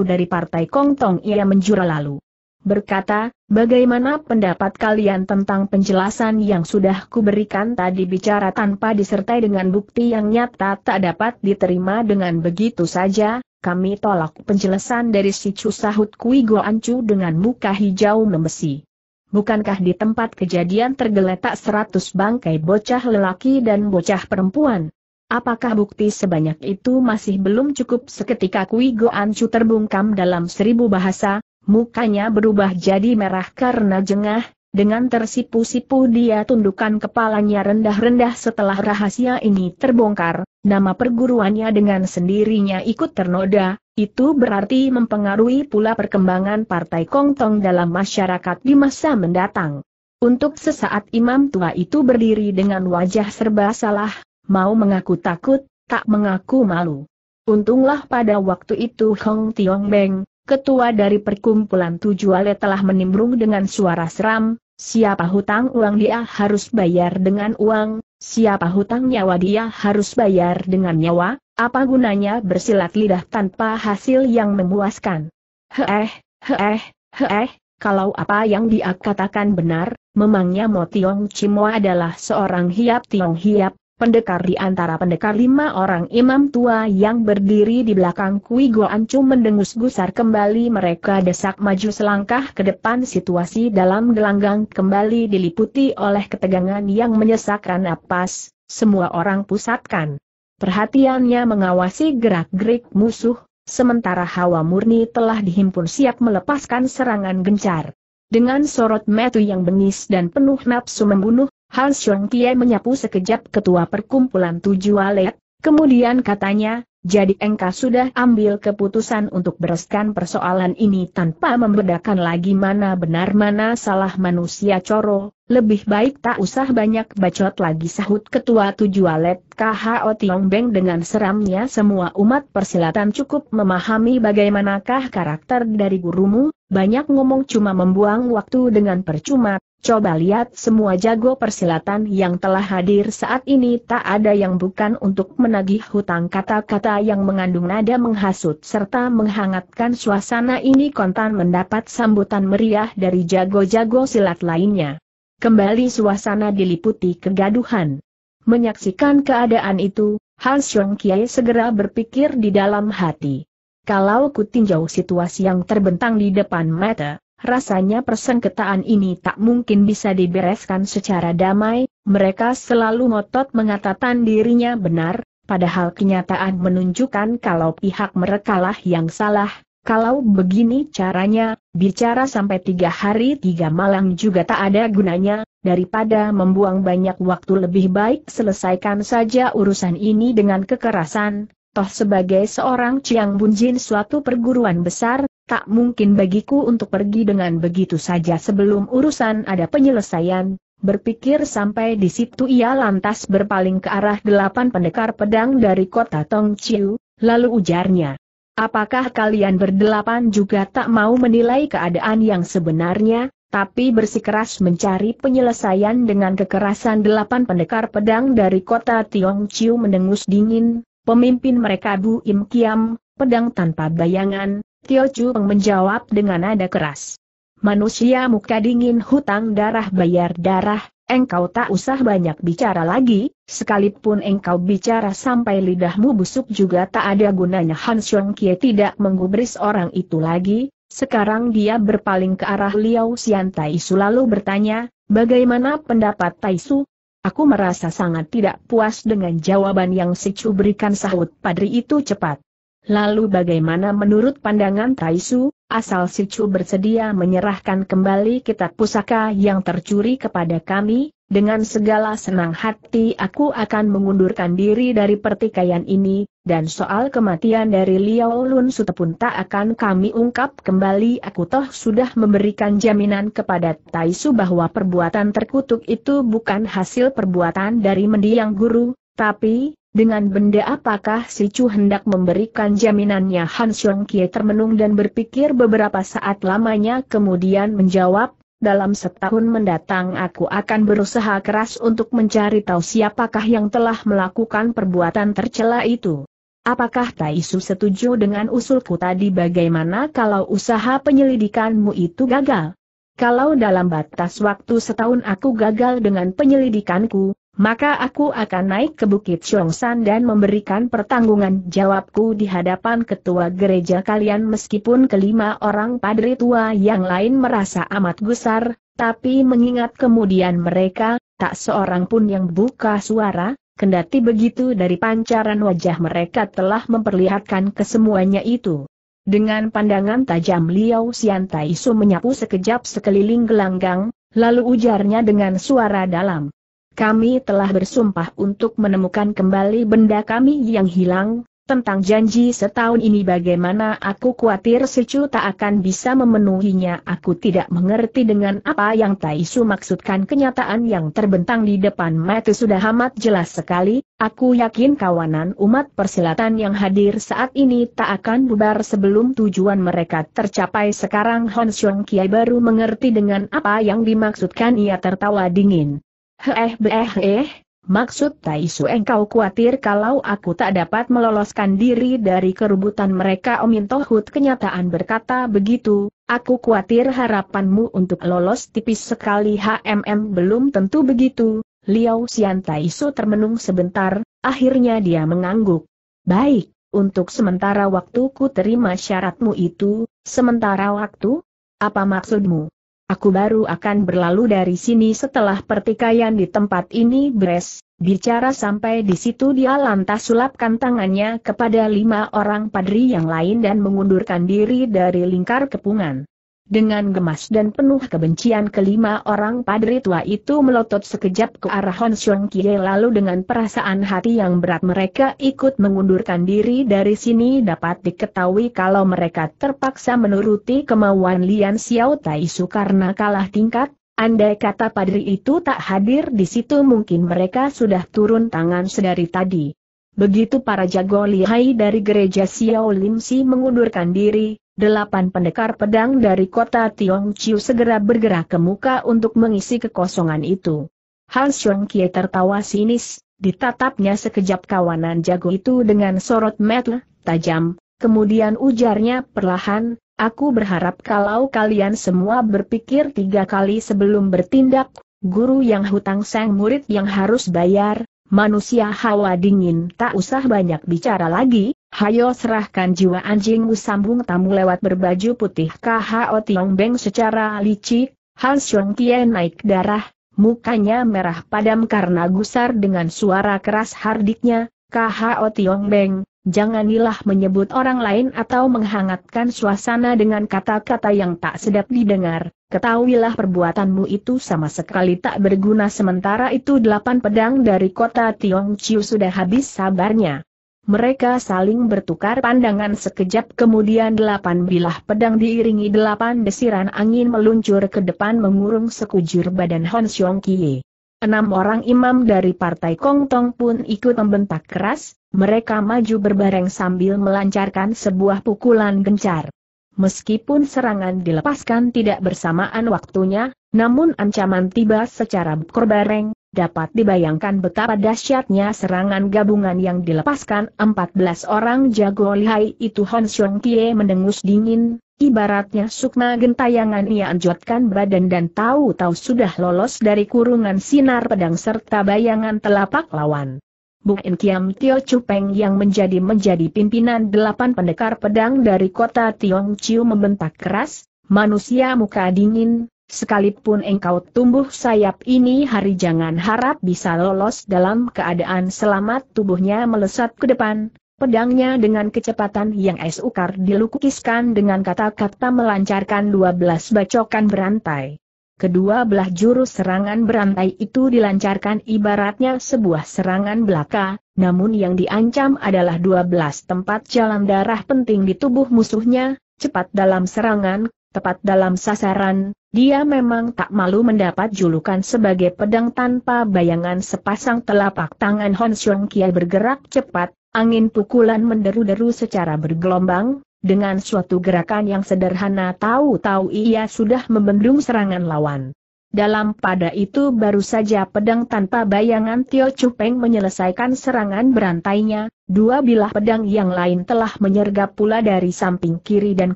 dari Partai Kongtong ia menjura lalu. Berkata, bagaimana pendapat kalian tentang penjelasan yang sudah kuberikan tadi bicara tanpa disertai dengan bukti yang nyata tak dapat diterima dengan begitu saja, kami tolak penjelasan dari si Chu sahut Kui Chu dengan muka hijau membesi. Bukankah di tempat kejadian tergeletak seratus bangkai bocah lelaki dan bocah perempuan? Apakah bukti sebanyak itu masih belum cukup seketika Kui Go Chu terbungkam dalam seribu bahasa, mukanya berubah jadi merah karena jengah, dengan tersipu-sipu dia tundukkan kepalanya rendah-rendah setelah rahasia ini terbongkar, nama perguruannya dengan sendirinya ikut ternoda, itu berarti mempengaruhi pula perkembangan partai kongtong dalam masyarakat di masa mendatang. Untuk sesaat imam tua itu berdiri dengan wajah serba salah, mau mengaku takut, tak mengaku malu. Untunglah pada waktu itu Hong Tiong Beng, ketua dari perkumpulan ale telah menimbrung dengan suara seram, Siapa hutang uang dia harus bayar dengan uang, siapa hutang nyawa dia harus bayar dengan nyawa, apa gunanya bersilat lidah tanpa hasil yang memuaskan. Heeh, heeh, heeh, kalau apa yang dia katakan benar, memangnya Mo Tiong Chimo adalah seorang hiap Tiong Hiap, Pendekar di antara pendekar lima orang imam tua yang berdiri di belakang Kui Go Ancu mendengus gusar kembali mereka desak maju selangkah ke depan situasi dalam gelanggang kembali diliputi oleh ketegangan yang menyesakkan napas, semua orang pusatkan. Perhatiannya mengawasi gerak-gerik musuh, sementara hawa murni telah dihimpun siap melepaskan serangan gencar. Dengan sorot metu yang bengis dan penuh nafsu membunuh, Han Xiong Tie menyapu sekejap ketua perkumpulan tujuh walet, kemudian katanya, jadi engkau sudah ambil keputusan untuk bereskan persoalan ini tanpa membedakan lagi mana benar mana salah manusia coro, lebih baik tak usah banyak bacot lagi sahut ketua tujuh tujualet KHO Beng dengan seramnya semua umat persilatan cukup memahami bagaimanakah karakter dari gurumu, banyak ngomong cuma membuang waktu dengan percuma, Coba lihat semua jago persilatan yang telah hadir saat ini tak ada yang bukan untuk menagih hutang kata-kata yang mengandung nada menghasut serta menghangatkan suasana ini kontan mendapat sambutan meriah dari jago-jago silat lainnya. Kembali suasana diliputi kegaduhan. Menyaksikan keadaan itu, Han Xiong Kiai segera berpikir di dalam hati. Kalau kutinjau situasi yang terbentang di depan mata, rasanya persengketaan ini tak mungkin bisa dibereskan secara damai, mereka selalu ngotot mengatakan dirinya benar, padahal kenyataan menunjukkan kalau pihak merekalah yang salah, kalau begini caranya, Bicara sampai tiga hari tiga malam juga tak ada gunanya, daripada membuang banyak waktu lebih baik selesaikan saja urusan ini dengan kekerasan, toh sebagai seorang Chiang Bunjin suatu perguruan besar, tak mungkin bagiku untuk pergi dengan begitu saja sebelum urusan ada penyelesaian, Berpikir sampai di situ ia lantas berpaling ke arah delapan pendekar pedang dari kota Tongciu, lalu ujarnya. Apakah kalian berdelapan juga tak mau menilai keadaan yang sebenarnya, tapi bersikeras mencari penyelesaian dengan kekerasan delapan pendekar pedang dari kota Tiong Chiu mendengus dingin, pemimpin mereka Bu Im Kiam, pedang tanpa bayangan, Tio Chu menjawab dengan nada keras. Manusia muka dingin hutang darah bayar darah, Engkau tak usah banyak bicara lagi, sekalipun engkau bicara sampai lidahmu busuk juga tak ada gunanya Han Xiong Kie tidak menggubris orang itu lagi, sekarang dia berpaling ke arah Liao Xian Taisu lalu bertanya, bagaimana pendapat Taisu? Aku merasa sangat tidak puas dengan jawaban yang Sicu berikan sahut padri itu cepat. Lalu bagaimana menurut pandangan Taisu, asal Chu bersedia menyerahkan kembali kitab pusaka yang tercuri kepada kami, dengan segala senang hati aku akan mengundurkan diri dari pertikaian ini, dan soal kematian dari Liao Lun Sute pun tak akan kami ungkap kembali aku toh sudah memberikan jaminan kepada Taisu bahwa perbuatan terkutuk itu bukan hasil perbuatan dari mendiang guru, tapi, dengan benda apakah si Chu hendak memberikan jaminannya Han Xiong Kie termenung dan berpikir beberapa saat lamanya kemudian menjawab, dalam setahun mendatang aku akan berusaha keras untuk mencari tahu siapakah yang telah melakukan perbuatan tercela itu. Apakah Taisu setuju dengan usulku tadi bagaimana kalau usaha penyelidikanmu itu gagal? Kalau dalam batas waktu setahun aku gagal dengan penyelidikanku, maka aku akan naik ke Bukit Syongsan dan memberikan pertanggungan jawabku di hadapan ketua gereja kalian meskipun kelima orang padri tua yang lain merasa amat gusar, tapi mengingat kemudian mereka, tak seorang pun yang buka suara, kendati begitu dari pancaran wajah mereka telah memperlihatkan kesemuanya itu. Dengan pandangan tajam Liao Tai Su menyapu sekejap sekeliling gelanggang, lalu ujarnya dengan suara dalam kami telah bersumpah untuk menemukan kembali benda kami yang hilang, tentang janji setahun ini bagaimana aku khawatir Sicu tak akan bisa memenuhinya aku tidak mengerti dengan apa yang Taisu maksudkan kenyataan yang terbentang di depan mata sudah amat jelas sekali, aku yakin kawanan umat persilatan yang hadir saat ini tak akan bubar sebelum tujuan mereka tercapai sekarang Hon Xiong Kiai baru mengerti dengan apa yang dimaksudkan ia tertawa dingin. Eh, eh, eh, maksud Taisu engkau khawatir kalau aku tak dapat meloloskan diri dari kerubutan mereka Omin Tohut kenyataan berkata begitu, aku khawatir harapanmu untuk lolos tipis sekali HMM belum tentu begitu, Liao Xian Taisu termenung sebentar, akhirnya dia mengangguk. Baik, untuk sementara waktu ku terima syaratmu itu, sementara waktu? Apa maksudmu? Aku baru akan berlalu dari sini setelah pertikaian di tempat ini beres. Bicara sampai di situ dia lantas sulapkan tangannya kepada lima orang padri yang lain dan mengundurkan diri dari lingkar kepungan. Dengan gemas dan penuh kebencian kelima orang padri tua itu melotot sekejap ke arah Hon Xiong Kie lalu dengan perasaan hati yang berat mereka ikut mengundurkan diri dari sini dapat diketahui kalau mereka terpaksa menuruti kemauan Lian Xiao Tai Su karena kalah tingkat, andai kata padri itu tak hadir di situ mungkin mereka sudah turun tangan sedari tadi. Begitu para jago lihai dari gereja Xiao Lim Si mengundurkan diri, delapan pendekar pedang dari kota Tiong Chiu segera bergerak ke muka untuk mengisi kekosongan itu. Han Kie tertawa sinis, ditatapnya sekejap kawanan jago itu dengan sorot mata tajam, kemudian ujarnya perlahan, aku berharap kalau kalian semua berpikir tiga kali sebelum bertindak, guru yang hutang sang murid yang harus bayar, manusia hawa dingin tak usah banyak bicara lagi, Hayo serahkan jiwa anjingmu sambung tamu lewat berbaju putih KHO Tiong Beng secara licik, Han Xiong Tian naik darah, mukanya merah padam karena gusar dengan suara keras hardiknya, KHO Tiong Beng, Janganilah menyebut orang lain atau menghangatkan suasana dengan kata-kata yang tak sedap didengar. Ketahuilah perbuatanmu itu sama sekali tak berguna sementara itu delapan pedang dari kota Tiong Chiu sudah habis sabarnya. Mereka saling bertukar pandangan sekejap kemudian delapan bilah pedang diiringi delapan desiran angin meluncur ke depan mengurung sekujur badan Hon Xiong Kie. Enam orang imam dari partai Kong Tong pun ikut membentak keras, mereka maju berbareng sambil melancarkan sebuah pukulan gencar. Meskipun serangan dilepaskan tidak bersamaan waktunya, namun ancaman tiba secara berbareng, dapat dibayangkan betapa dahsyatnya serangan gabungan yang dilepaskan 14 orang jago lihai itu Hon Xiong Kie mendengus dingin, ibaratnya sukma gentayangan ia anjotkan badan dan tahu-tahu sudah lolos dari kurungan sinar pedang serta bayangan telapak lawan. Buin Kiam Tio Chupeng yang menjadi menjadi pimpinan delapan pendekar pedang dari kota Tiong Chiu membentak keras, manusia muka dingin, Sekalipun engkau tumbuh sayap ini hari jangan harap bisa lolos dalam keadaan selamat tubuhnya melesat ke depan, pedangnya dengan kecepatan yang esukar dilukiskan dengan kata-kata melancarkan 12 bacokan berantai. Kedua belah jurus serangan berantai itu dilancarkan ibaratnya sebuah serangan belaka, namun yang diancam adalah 12 tempat jalan darah penting di tubuh musuhnya, cepat dalam serangan, tepat dalam sasaran, dia memang tak malu mendapat julukan sebagai pedang tanpa bayangan sepasang telapak tangan Hon Xiong Kia bergerak cepat, angin pukulan menderu-deru secara bergelombang, dengan suatu gerakan yang sederhana tahu-tahu ia sudah membendung serangan lawan. Dalam pada itu baru saja pedang tanpa bayangan Tio Chupeng menyelesaikan serangan berantainya, dua bilah pedang yang lain telah menyergap pula dari samping kiri dan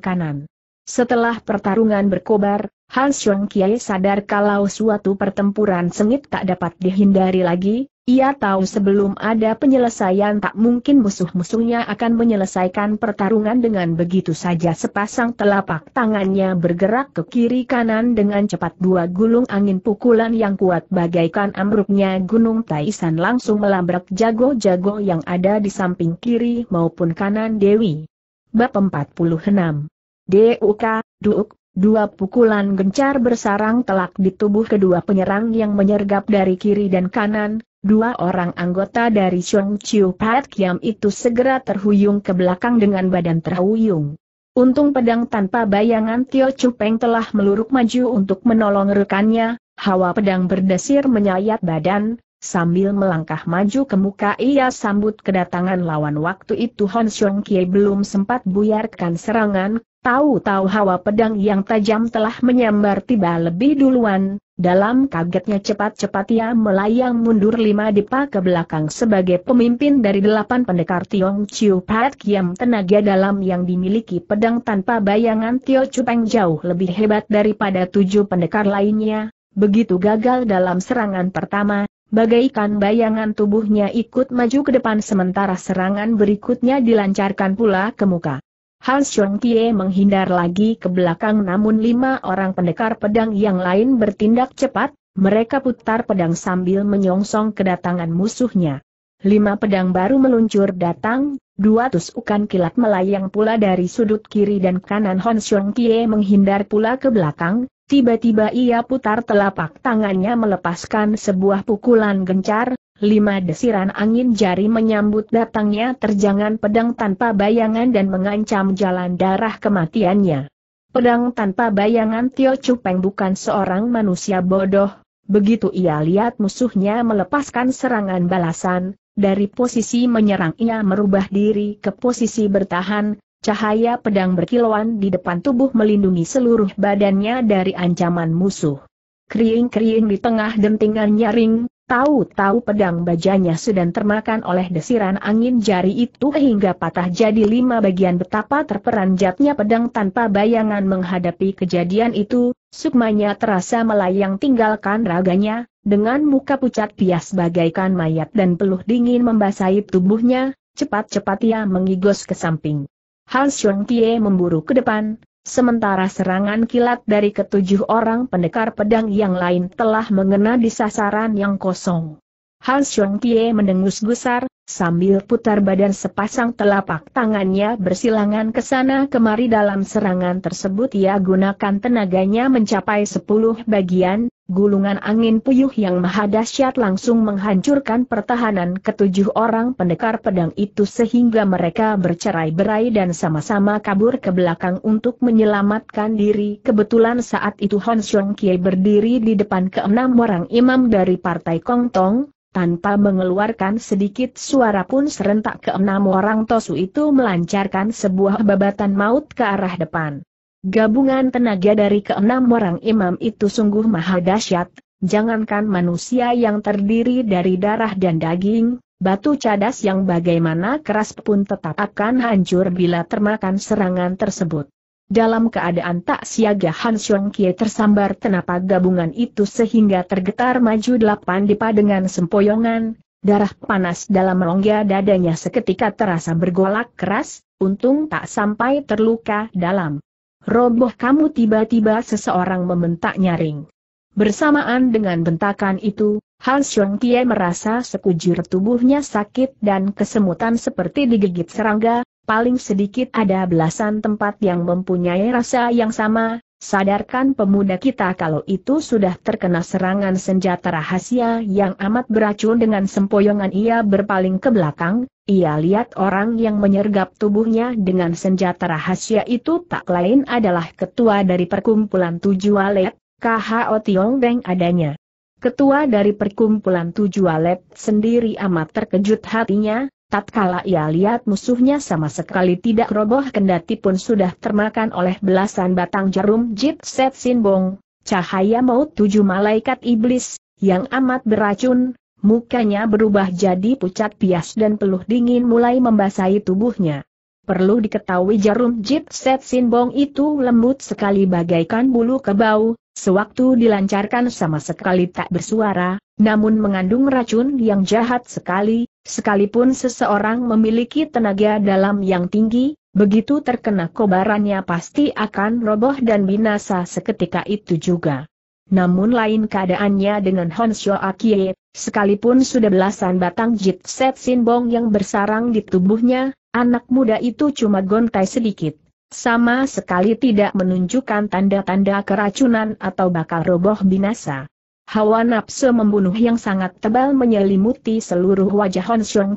kanan. Setelah pertarungan berkobar, Han Xiong Kiai sadar kalau suatu pertempuran sengit tak dapat dihindari lagi, ia tahu sebelum ada penyelesaian tak mungkin musuh-musuhnya akan menyelesaikan pertarungan dengan begitu saja sepasang telapak tangannya bergerak ke kiri kanan dengan cepat dua gulung angin pukulan yang kuat bagaikan amruknya gunung Taisan langsung melabrak jago-jago yang ada di samping kiri maupun kanan Dewi. Bab 46 Duk, Duk, Dua pukulan gencar bersarang telak di tubuh kedua penyerang yang menyergap dari kiri dan kanan, dua orang anggota dari Chong Chiu Pat Kiam itu segera terhuyung ke belakang dengan badan terhuyung. Untung pedang tanpa bayangan Tio Peng telah meluruk maju untuk menolong rekannya, hawa pedang berdesir menyayat badan, sambil melangkah maju ke muka ia sambut kedatangan lawan waktu itu Hon Xiong Kie belum sempat buyarkan serangan, Tahu-tahu hawa pedang yang tajam telah menyambar tiba lebih duluan, dalam kagetnya cepat-cepat ia melayang mundur lima dipa ke belakang sebagai pemimpin dari delapan pendekar Tiong Chiu Pat Kiam tenaga dalam yang dimiliki pedang tanpa bayangan Tio Chupeng jauh lebih hebat daripada tujuh pendekar lainnya, begitu gagal dalam serangan pertama, bagaikan bayangan tubuhnya ikut maju ke depan sementara serangan berikutnya dilancarkan pula ke muka. Han Sung Kie menghindar lagi ke belakang namun lima orang pendekar pedang yang lain bertindak cepat, mereka putar pedang sambil menyongsong kedatangan musuhnya. Lima pedang baru meluncur datang, dua tusukan kilat melayang pula dari sudut kiri dan kanan Hon Xiong Kie menghindar pula ke belakang, tiba-tiba ia putar telapak tangannya melepaskan sebuah pukulan gencar, lima desiran angin jari menyambut datangnya terjangan pedang tanpa bayangan dan mengancam jalan darah kematiannya. Pedang tanpa bayangan Tio Cupeng bukan seorang manusia bodoh, begitu ia lihat musuhnya melepaskan serangan balasan, dari posisi menyerang ia merubah diri ke posisi bertahan, cahaya pedang berkilauan di depan tubuh melindungi seluruh badannya dari ancaman musuh. Kriing-kriing di tengah dentingan nyaring, Tahu-tahu pedang bajanya sudah termakan oleh desiran angin jari itu hingga patah jadi lima bagian betapa terperanjatnya pedang tanpa bayangan menghadapi kejadian itu, sukmanya terasa melayang tinggalkan raganya, dengan muka pucat pias bagaikan mayat dan peluh dingin membasahi tubuhnya, cepat-cepat ia mengigos ke samping. Hal Xiong Tie memburu ke depan, Sementara serangan kilat dari ketujuh orang pendekar pedang yang lain telah mengena di sasaran yang kosong. Han Xiong Pie mendengus gusar, sambil putar badan sepasang telapak tangannya bersilangan ke sana kemari dalam serangan tersebut ia gunakan tenaganya mencapai sepuluh bagian, gulungan angin puyuh yang maha dahsyat langsung menghancurkan pertahanan ketujuh orang pendekar pedang itu sehingga mereka bercerai-berai dan sama-sama kabur ke belakang untuk menyelamatkan diri. Kebetulan saat itu Hon Xiong Kie berdiri di depan keenam orang imam dari Partai Kong Tong, tanpa mengeluarkan sedikit suara pun serentak keenam orang Tosu itu melancarkan sebuah babatan maut ke arah depan. Gabungan tenaga dari keenam orang imam itu sungguh maha dahsyat, jangankan manusia yang terdiri dari darah dan daging, batu cadas yang bagaimana keras pun tetap akan hancur bila termakan serangan tersebut. Dalam keadaan tak siaga Han Xiong Kie tersambar tenapa gabungan itu sehingga tergetar maju delapan dipa dengan sempoyongan, darah panas dalam rongga dadanya seketika terasa bergolak keras, untung tak sampai terluka dalam. Roboh kamu tiba-tiba seseorang membentak nyaring. Bersamaan dengan bentakan itu, Han Xiong Tie merasa sekujur tubuhnya sakit dan kesemutan seperti digigit serangga, paling sedikit ada belasan tempat yang mempunyai rasa yang sama, sadarkan pemuda kita kalau itu sudah terkena serangan senjata rahasia yang amat beracun dengan sempoyongan ia berpaling ke belakang, ia lihat orang yang menyergap tubuhnya dengan senjata rahasia itu tak lain adalah ketua dari perkumpulan tujuh alet, KHO Tiong Deng adanya. Ketua dari perkumpulan tujuh alet sendiri amat terkejut hatinya, tatkala ia lihat musuhnya sama sekali tidak roboh kendati pun sudah termakan oleh belasan batang jarum jip set sinbong, cahaya maut tujuh malaikat iblis, yang amat beracun, Mukanya berubah jadi pucat pias dan peluh dingin mulai membasahi tubuhnya. Perlu diketahui jarum jit set sinbong itu lembut sekali bagaikan bulu kebau, sewaktu dilancarkan sama sekali tak bersuara, namun mengandung racun yang jahat sekali, sekalipun seseorang memiliki tenaga dalam yang tinggi, begitu terkena kobarannya pasti akan roboh dan binasa seketika itu juga. Namun lain keadaannya dengan Hon Shou Akie, sekalipun sudah belasan batang jit set sinbong yang bersarang di tubuhnya, anak muda itu cuma gontai sedikit. Sama sekali tidak menunjukkan tanda-tanda keracunan atau bakal roboh binasa. Hawa nafsu membunuh yang sangat tebal menyelimuti seluruh wajah Hon Xiong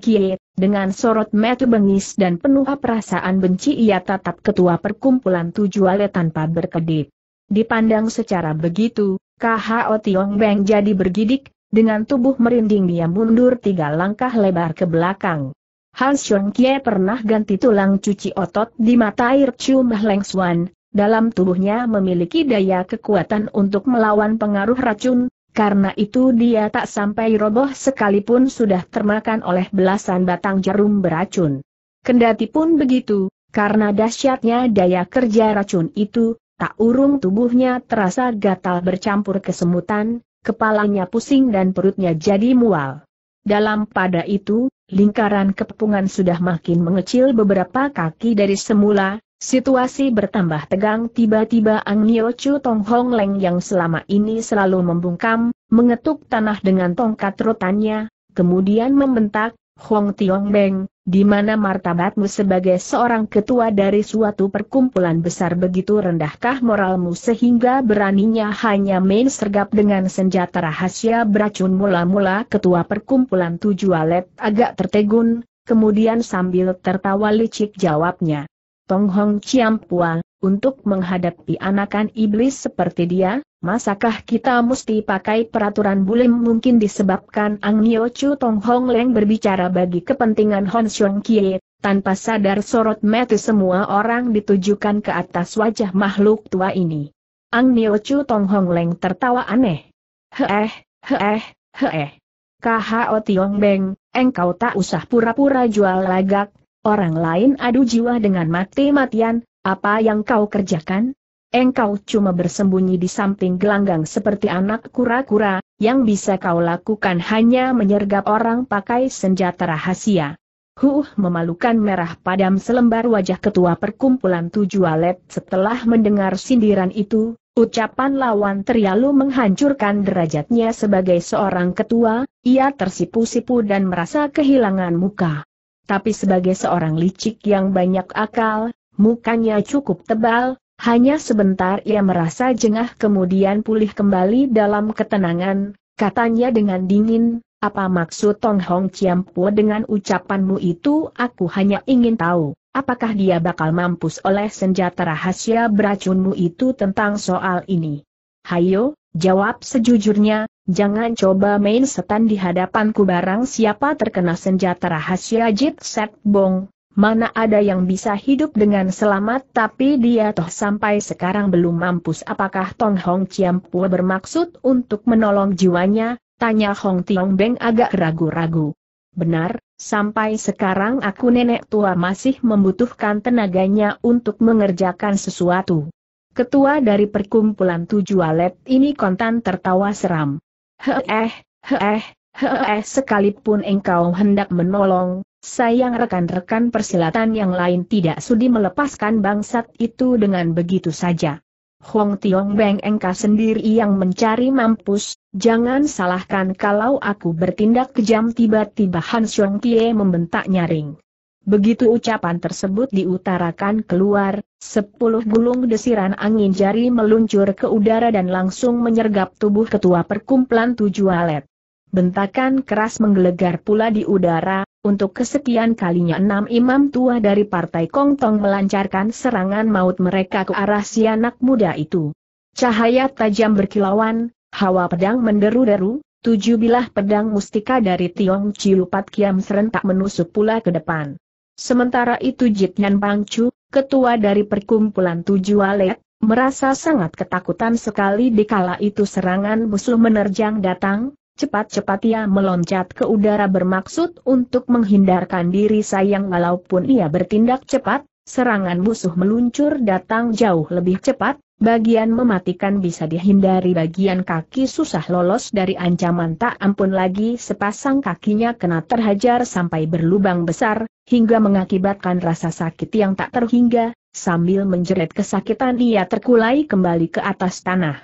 dengan sorot mata bengis dan penuh perasaan benci ia tatap ketua perkumpulan tujuh ale tanpa berkedip. Dipandang secara begitu, KHO Tiong Beng jadi bergidik, dengan tubuh merinding dia mundur tiga langkah lebar ke belakang. Han Xiong Kie pernah ganti tulang cuci otot di mata air Chu Mahleng Xuan, dalam tubuhnya memiliki daya kekuatan untuk melawan pengaruh racun, karena itu dia tak sampai roboh sekalipun sudah termakan oleh belasan batang jarum beracun. Kendati pun begitu, karena dahsyatnya daya kerja racun itu, tak urung tubuhnya terasa gatal bercampur kesemutan, kepalanya pusing dan perutnya jadi mual. Dalam pada itu, lingkaran kepungan sudah makin mengecil beberapa kaki dari semula, situasi bertambah tegang tiba-tiba Ang Nio Chu Tong Hong Leng yang selama ini selalu membungkam, mengetuk tanah dengan tongkat rotannya, kemudian membentak, Huang Tiong Beng, di mana martabatmu sebagai seorang ketua dari suatu perkumpulan besar begitu rendahkah moralmu sehingga beraninya hanya main sergap dengan senjata rahasia beracun mula-mula ketua perkumpulan tujuh alet agak tertegun, kemudian sambil tertawa licik jawabnya. Tong Hong Chiampua, untuk menghadapi anakan iblis seperti dia, masakah kita mesti pakai peraturan bulim mungkin disebabkan Ang Nio Chu Tong Hong Leng berbicara bagi kepentingan Hon Xiong Kie, tanpa sadar sorot mata semua orang ditujukan ke atas wajah makhluk tua ini. Ang Nio Chu Tong Hong Leng tertawa aneh. Heeh, heeh, heeh. Kho Tiong Beng, engkau tak usah pura-pura jual lagak, Orang lain adu jiwa dengan mati-matian, apa yang kau kerjakan? Engkau cuma bersembunyi di samping gelanggang seperti anak kura-kura, yang bisa kau lakukan hanya menyergap orang pakai senjata rahasia. Huh memalukan merah padam selembar wajah ketua perkumpulan tujuh alet setelah mendengar sindiran itu, ucapan lawan terlalu menghancurkan derajatnya sebagai seorang ketua, ia tersipu-sipu dan merasa kehilangan muka tapi sebagai seorang licik yang banyak akal, mukanya cukup tebal, hanya sebentar ia merasa jengah kemudian pulih kembali dalam ketenangan, katanya dengan dingin, apa maksud Tong Hong Chiampu dengan ucapanmu itu aku hanya ingin tahu. Apakah dia bakal mampus oleh senjata rahasia beracunmu itu tentang soal ini? Hayo, Jawab sejujurnya, jangan coba main setan di hadapanku barang siapa terkena senjata rahasia Jit Set Bong, Mana ada yang bisa hidup dengan selamat tapi dia toh sampai sekarang belum mampus apakah Tong Hong Chiam bermaksud untuk menolong jiwanya, tanya Hong Tiong Beng agak ragu-ragu. Benar, sampai sekarang aku nenek tua masih membutuhkan tenaganya untuk mengerjakan sesuatu. Ketua dari perkumpulan tujuh alet ini kontan tertawa seram. Heeh, heeh, heeh sekalipun engkau hendak menolong, sayang rekan-rekan persilatan yang lain tidak sudi melepaskan bangsat itu dengan begitu saja. Hong Tiong Beng engka sendiri yang mencari mampus, jangan salahkan kalau aku bertindak kejam tiba-tiba Han Xiong Tie membentak nyaring. Begitu ucapan tersebut diutarakan keluar, sepuluh gulung desiran angin jari meluncur ke udara dan langsung menyergap tubuh ketua perkumpulan tujuh alet. Bentakan keras menggelegar pula di udara, untuk kesekian kalinya enam imam tua dari partai Kongtong melancarkan serangan maut mereka ke arah si anak muda itu. Cahaya tajam berkilauan, hawa pedang menderu-deru, tujuh bilah pedang mustika dari Tiong Pat Kiam serentak menusuk pula ke depan. Sementara itu Nyan Pangcu, ketua dari perkumpulan tujuh walet, merasa sangat ketakutan sekali dikala itu serangan musuh menerjang datang, cepat-cepat ia meloncat ke udara bermaksud untuk menghindarkan diri sayang walaupun ia bertindak cepat, serangan musuh meluncur datang jauh lebih cepat, Bagian mematikan bisa dihindari bagian kaki susah lolos dari ancaman tak ampun lagi sepasang kakinya kena terhajar sampai berlubang besar, hingga mengakibatkan rasa sakit yang tak terhingga, sambil menjerit kesakitan ia terkulai kembali ke atas tanah.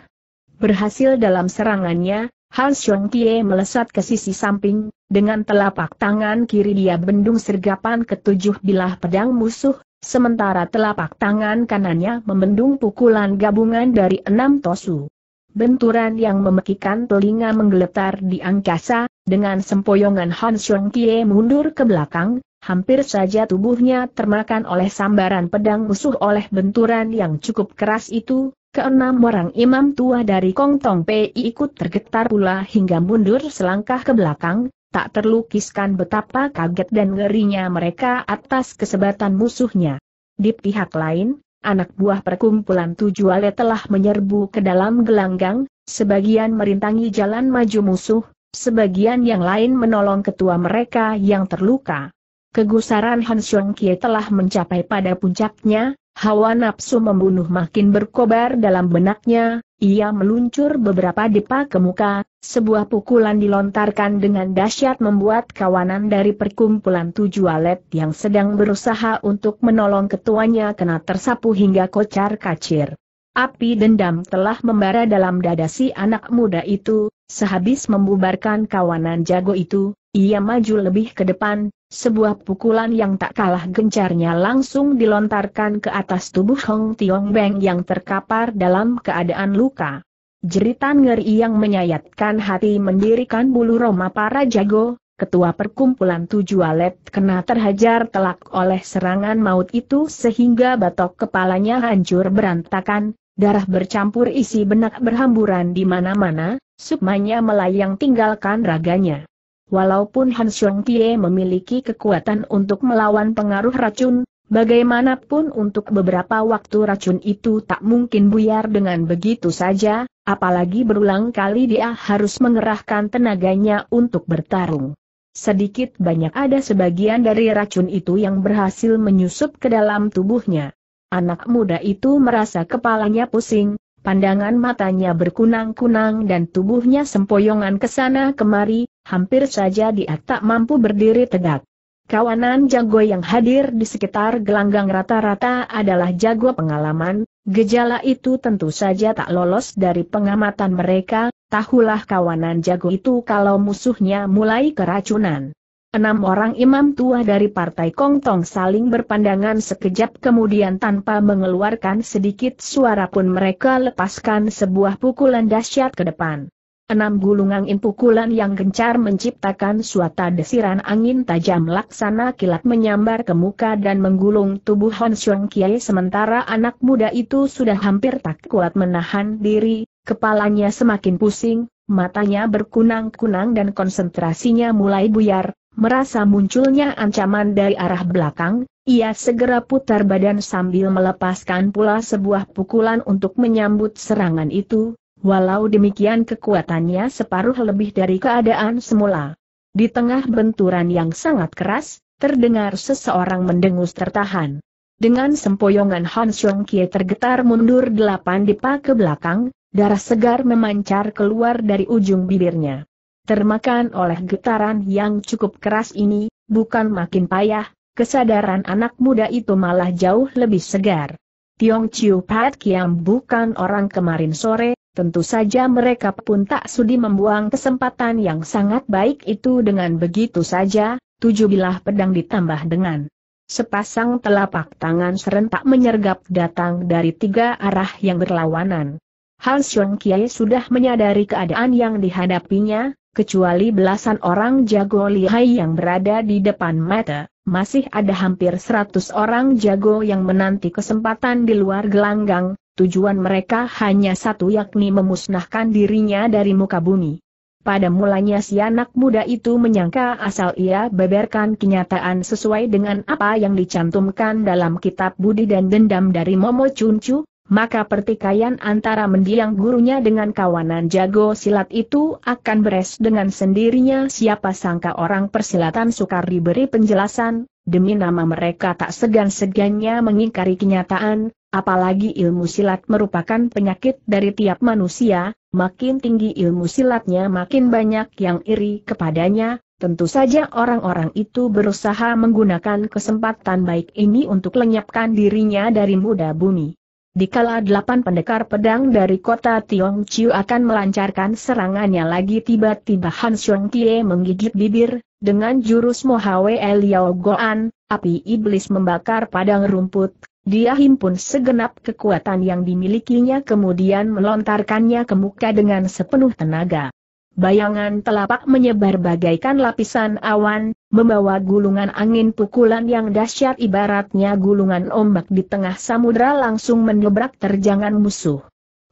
Berhasil dalam serangannya, Han Xiong Pie melesat ke sisi samping, dengan telapak tangan kiri dia bendung sergapan ketujuh bilah pedang musuh, Sementara telapak tangan kanannya membendung pukulan gabungan dari enam tosu. Benturan yang memekikan telinga menggeletar di angkasa, dengan sempoyongan Han Xiong Kie mundur ke belakang, hampir saja tubuhnya termakan oleh sambaran pedang musuh oleh benturan yang cukup keras itu, Keenam orang imam tua dari Kong Tong Pei ikut tergetar pula hingga mundur selangkah ke belakang, tak terlukiskan betapa kaget dan ngerinya mereka atas kesebatan musuhnya. Di pihak lain, anak buah perkumpulan tujuh ale telah menyerbu ke dalam gelanggang, sebagian merintangi jalan maju musuh, sebagian yang lain menolong ketua mereka yang terluka. Kegusaran Han Xiong Kie telah mencapai pada puncaknya, hawa nafsu membunuh makin berkobar dalam benaknya, ia meluncur beberapa depa ke muka, sebuah pukulan dilontarkan dengan dahsyat membuat kawanan dari perkumpulan tujuh alet yang sedang berusaha untuk menolong ketuanya kena tersapu hingga kocar kacir. Api dendam telah membara dalam dada si anak muda itu, sehabis membubarkan kawanan jago itu, ia maju lebih ke depan, sebuah pukulan yang tak kalah gencarnya langsung dilontarkan ke atas tubuh Hong Tiong Beng yang terkapar dalam keadaan luka. Jeritan ngeri yang menyayatkan hati mendirikan bulu roma para jago, ketua perkumpulan tujuh alet kena terhajar telak oleh serangan maut itu sehingga batok kepalanya hancur berantakan, darah bercampur isi benak berhamburan di mana-mana, sukmanya melayang tinggalkan raganya. Walaupun Han Xiong Tie memiliki kekuatan untuk melawan pengaruh racun, bagaimanapun untuk beberapa waktu racun itu tak mungkin buyar dengan begitu saja, apalagi berulang kali dia harus mengerahkan tenaganya untuk bertarung. Sedikit banyak ada sebagian dari racun itu yang berhasil menyusup ke dalam tubuhnya. Anak muda itu merasa kepalanya pusing, pandangan matanya berkunang-kunang dan tubuhnya sempoyongan ke sana kemari, hampir saja dia tak mampu berdiri tegak. Kawanan jago yang hadir di sekitar gelanggang rata-rata adalah jago pengalaman, gejala itu tentu saja tak lolos dari pengamatan mereka, tahulah kawanan jago itu kalau musuhnya mulai keracunan. Enam orang imam tua dari partai Kongtong saling berpandangan sekejap kemudian tanpa mengeluarkan sedikit suara pun mereka lepaskan sebuah pukulan dahsyat ke depan. Enam gulungan impukulan yang gencar menciptakan suatu desiran angin tajam laksana kilat menyambar ke muka dan menggulung tubuh Hon Xiong Kiai sementara anak muda itu sudah hampir tak kuat menahan diri, kepalanya semakin pusing, matanya berkunang-kunang dan konsentrasinya mulai buyar, merasa munculnya ancaman dari arah belakang, ia segera putar badan sambil melepaskan pula sebuah pukulan untuk menyambut serangan itu, Walau demikian kekuatannya separuh lebih dari keadaan semula. Di tengah benturan yang sangat keras, terdengar seseorang mendengus tertahan. Dengan sempoyongan Han Xiong Kie tergetar mundur delapan dipa ke belakang, darah segar memancar keluar dari ujung bibirnya. Termakan oleh getaran yang cukup keras ini, bukan makin payah, kesadaran anak muda itu malah jauh lebih segar. Tiong Chiu Pat Kiam bukan orang kemarin sore, tentu saja mereka pun tak sudi membuang kesempatan yang sangat baik itu dengan begitu saja, tujuh bilah pedang ditambah dengan sepasang telapak tangan serentak menyergap datang dari tiga arah yang berlawanan. Hal Xiong Kiai sudah menyadari keadaan yang dihadapinya, kecuali belasan orang jago lihai yang berada di depan mata, masih ada hampir seratus orang jago yang menanti kesempatan di luar gelanggang, tujuan mereka hanya satu yakni memusnahkan dirinya dari muka bumi. Pada mulanya si anak muda itu menyangka asal ia beberkan kenyataan sesuai dengan apa yang dicantumkan dalam kitab budi dan dendam dari Momo Cuncu, maka pertikaian antara mendiang gurunya dengan kawanan jago silat itu akan beres dengan sendirinya siapa sangka orang persilatan sukar diberi penjelasan, demi nama mereka tak segan-segannya mengingkari kenyataan, Apalagi ilmu silat merupakan penyakit dari tiap manusia, makin tinggi ilmu silatnya makin banyak yang iri kepadanya, tentu saja orang-orang itu berusaha menggunakan kesempatan baik ini untuk lenyapkan dirinya dari muda bumi. Dikala delapan pendekar pedang dari kota Tiong Chiu akan melancarkan serangannya lagi tiba-tiba Han Xiong Tie menggigit bibir, dengan jurus Mohawe Eliao Goan, api iblis membakar padang rumput, dia himpun segenap kekuatan yang dimilikinya kemudian melontarkannya ke muka dengan sepenuh tenaga. Bayangan telapak menyebar bagaikan lapisan awan, membawa gulungan angin pukulan yang dahsyat ibaratnya gulungan ombak di tengah samudra langsung menyebrak terjangan musuh.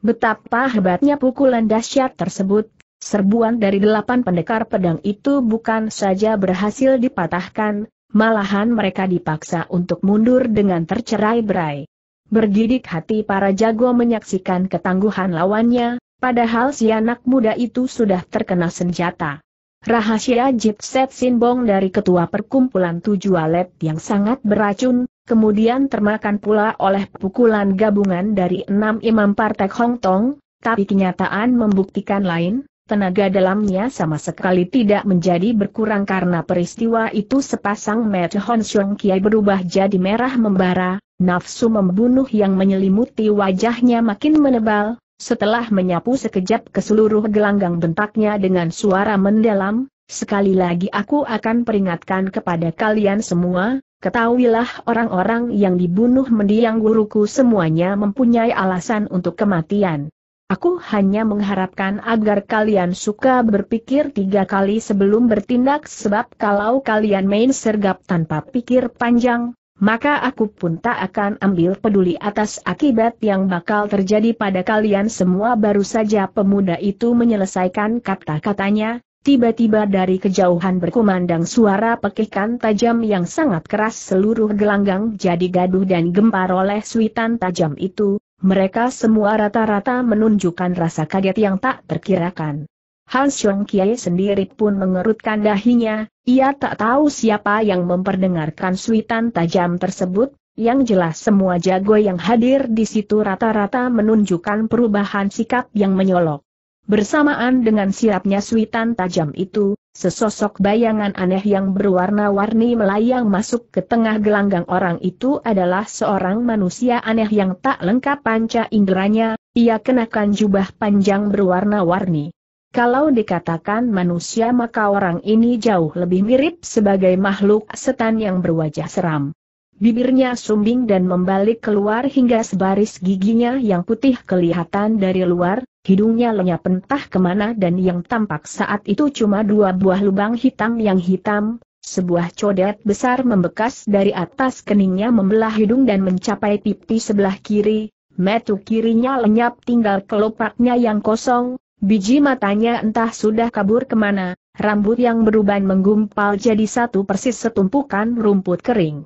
Betapa hebatnya pukulan dahsyat tersebut, serbuan dari delapan pendekar pedang itu bukan saja berhasil dipatahkan, malahan mereka dipaksa untuk mundur dengan tercerai-berai. Bergidik hati para jago menyaksikan ketangguhan lawannya, padahal si anak muda itu sudah terkena senjata. Rahasia Jipset Sinbong dari ketua perkumpulan tujuh alet yang sangat beracun, kemudian termakan pula oleh pukulan gabungan dari enam imam Partai Hong Tong, tapi kenyataan membuktikan lain, Tenaga dalamnya sama sekali tidak menjadi berkurang karena peristiwa itu sepasang mata Hon Xiong Kiai berubah jadi merah membara, nafsu membunuh yang menyelimuti wajahnya makin menebal, setelah menyapu sekejap ke seluruh gelanggang bentaknya dengan suara mendalam, sekali lagi aku akan peringatkan kepada kalian semua, ketahuilah orang-orang yang dibunuh mendiang guruku semuanya mempunyai alasan untuk kematian. Aku hanya mengharapkan agar kalian suka berpikir tiga kali sebelum bertindak sebab kalau kalian main sergap tanpa pikir panjang, maka aku pun tak akan ambil peduli atas akibat yang bakal terjadi pada kalian semua baru saja pemuda itu menyelesaikan kata-katanya, tiba-tiba dari kejauhan berkumandang suara pekikan tajam yang sangat keras seluruh gelanggang jadi gaduh dan gempar oleh suitan tajam itu, mereka semua rata-rata menunjukkan rasa kaget yang tak terkirakan. Han Xiong Kiai sendiri pun mengerutkan dahinya, ia tak tahu siapa yang memperdengarkan suitan tajam tersebut, yang jelas semua jago yang hadir di situ rata-rata menunjukkan perubahan sikap yang menyolok. Bersamaan dengan sirapnya suitan tajam itu, Sesosok bayangan aneh yang berwarna-warni melayang masuk ke tengah gelanggang orang itu adalah seorang manusia aneh yang tak lengkap panca inderanya, ia kenakan jubah panjang berwarna-warni. Kalau dikatakan manusia maka orang ini jauh lebih mirip sebagai makhluk setan yang berwajah seram. Bibirnya sumbing dan membalik keluar hingga sebaris giginya yang putih kelihatan dari luar, hidungnya lenyap entah kemana dan yang tampak saat itu cuma dua buah lubang hitam yang hitam, sebuah codet besar membekas dari atas keningnya membelah hidung dan mencapai pipi sebelah kiri, metu kirinya lenyap tinggal kelopaknya yang kosong, biji matanya entah sudah kabur kemana, rambut yang beruban menggumpal jadi satu persis setumpukan rumput kering.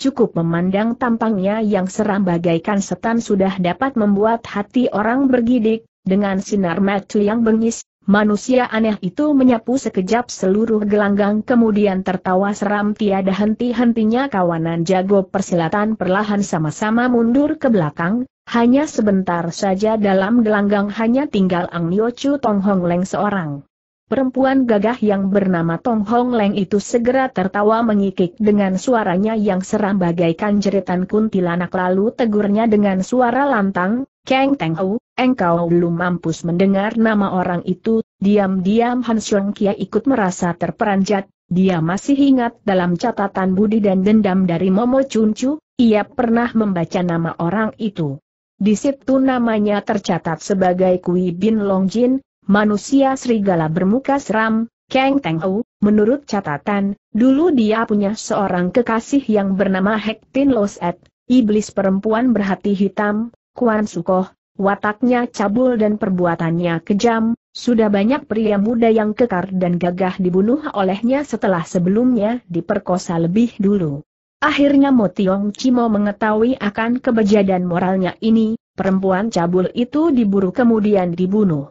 Cukup memandang tampangnya yang seram bagaikan setan sudah dapat membuat hati orang bergidik, dengan sinar mata yang bengis, manusia aneh itu menyapu sekejap seluruh gelanggang kemudian tertawa seram tiada henti-hentinya kawanan jago persilatan perlahan sama-sama mundur ke belakang, hanya sebentar saja dalam gelanggang hanya tinggal Ang Nio Chu Tong Hong Leng seorang. Perempuan gagah yang bernama Tong Hong Leng itu segera tertawa mengikik dengan suaranya yang seram bagaikan jeritan kuntilanak lalu tegurnya dengan suara lantang, Kang Teng Ho, engkau belum mampus mendengar nama orang itu, diam-diam Han Xiong Kia ikut merasa terperanjat, dia masih ingat dalam catatan budi dan dendam dari Momo Chun Chu, ia pernah membaca nama orang itu. Di situ namanya tercatat sebagai Kui Bin Long Jin, manusia serigala bermuka seram, Kang Teng Ou, menurut catatan, dulu dia punya seorang kekasih yang bernama Hektin Loset, iblis perempuan berhati hitam, Kuan Sukoh, wataknya cabul dan perbuatannya kejam, sudah banyak pria muda yang kekar dan gagah dibunuh olehnya setelah sebelumnya diperkosa lebih dulu. Akhirnya Tiong Cimo mengetahui akan kebejadan moralnya ini, perempuan cabul itu diburu kemudian dibunuh.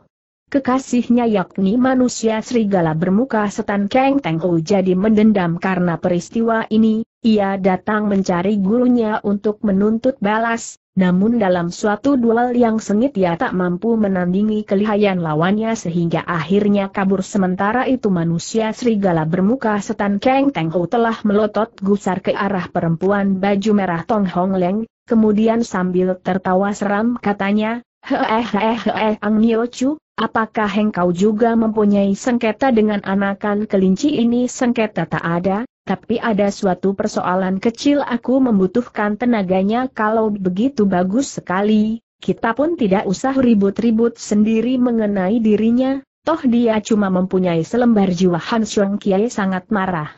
Kekasihnya yakni manusia serigala bermuka setan keng Teng Ho jadi mendendam karena peristiwa ini, ia datang mencari gurunya untuk menuntut balas, namun dalam suatu duel yang sengit ia tak mampu menandingi kelihayan lawannya sehingga akhirnya kabur sementara itu manusia serigala bermuka setan keng Teng Ho telah melotot gusar ke arah perempuan baju merah Tong Hong Leng, kemudian sambil tertawa seram katanya, Hehehehe, Ang Nio Chu, Apakah engkau juga mempunyai sengketa dengan anakan kelinci ini? Sengketa tak ada, tapi ada suatu persoalan kecil aku membutuhkan tenaganya kalau begitu bagus sekali. Kita pun tidak usah ribut-ribut sendiri mengenai dirinya, toh dia cuma mempunyai selembar jiwa Han Kiai sangat marah.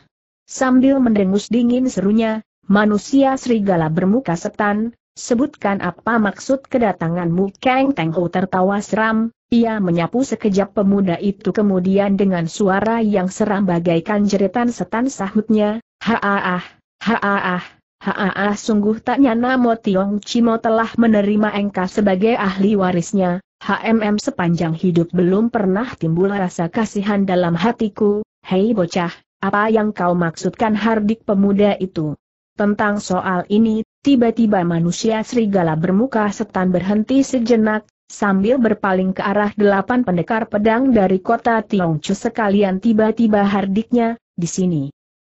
Sambil mendengus dingin serunya, manusia serigala bermuka setan, sebutkan apa maksud kedatanganmu Kang Teng Ho tertawa seram, ia menyapu sekejap pemuda itu kemudian dengan suara yang seram bagaikan jeritan setan sahutnya, Haaah, haaah, haaah sungguh tak nyana Mo Tiong Cimo telah menerima engkau sebagai ahli warisnya, HMM sepanjang hidup belum pernah timbul rasa kasihan dalam hatiku, hei bocah, apa yang kau maksudkan hardik pemuda itu? Tentang soal ini, tiba-tiba manusia serigala bermuka setan berhenti sejenak, sambil berpaling ke arah delapan pendekar pedang dari kota Tiongcu sekalian tiba-tiba hardiknya, di sini.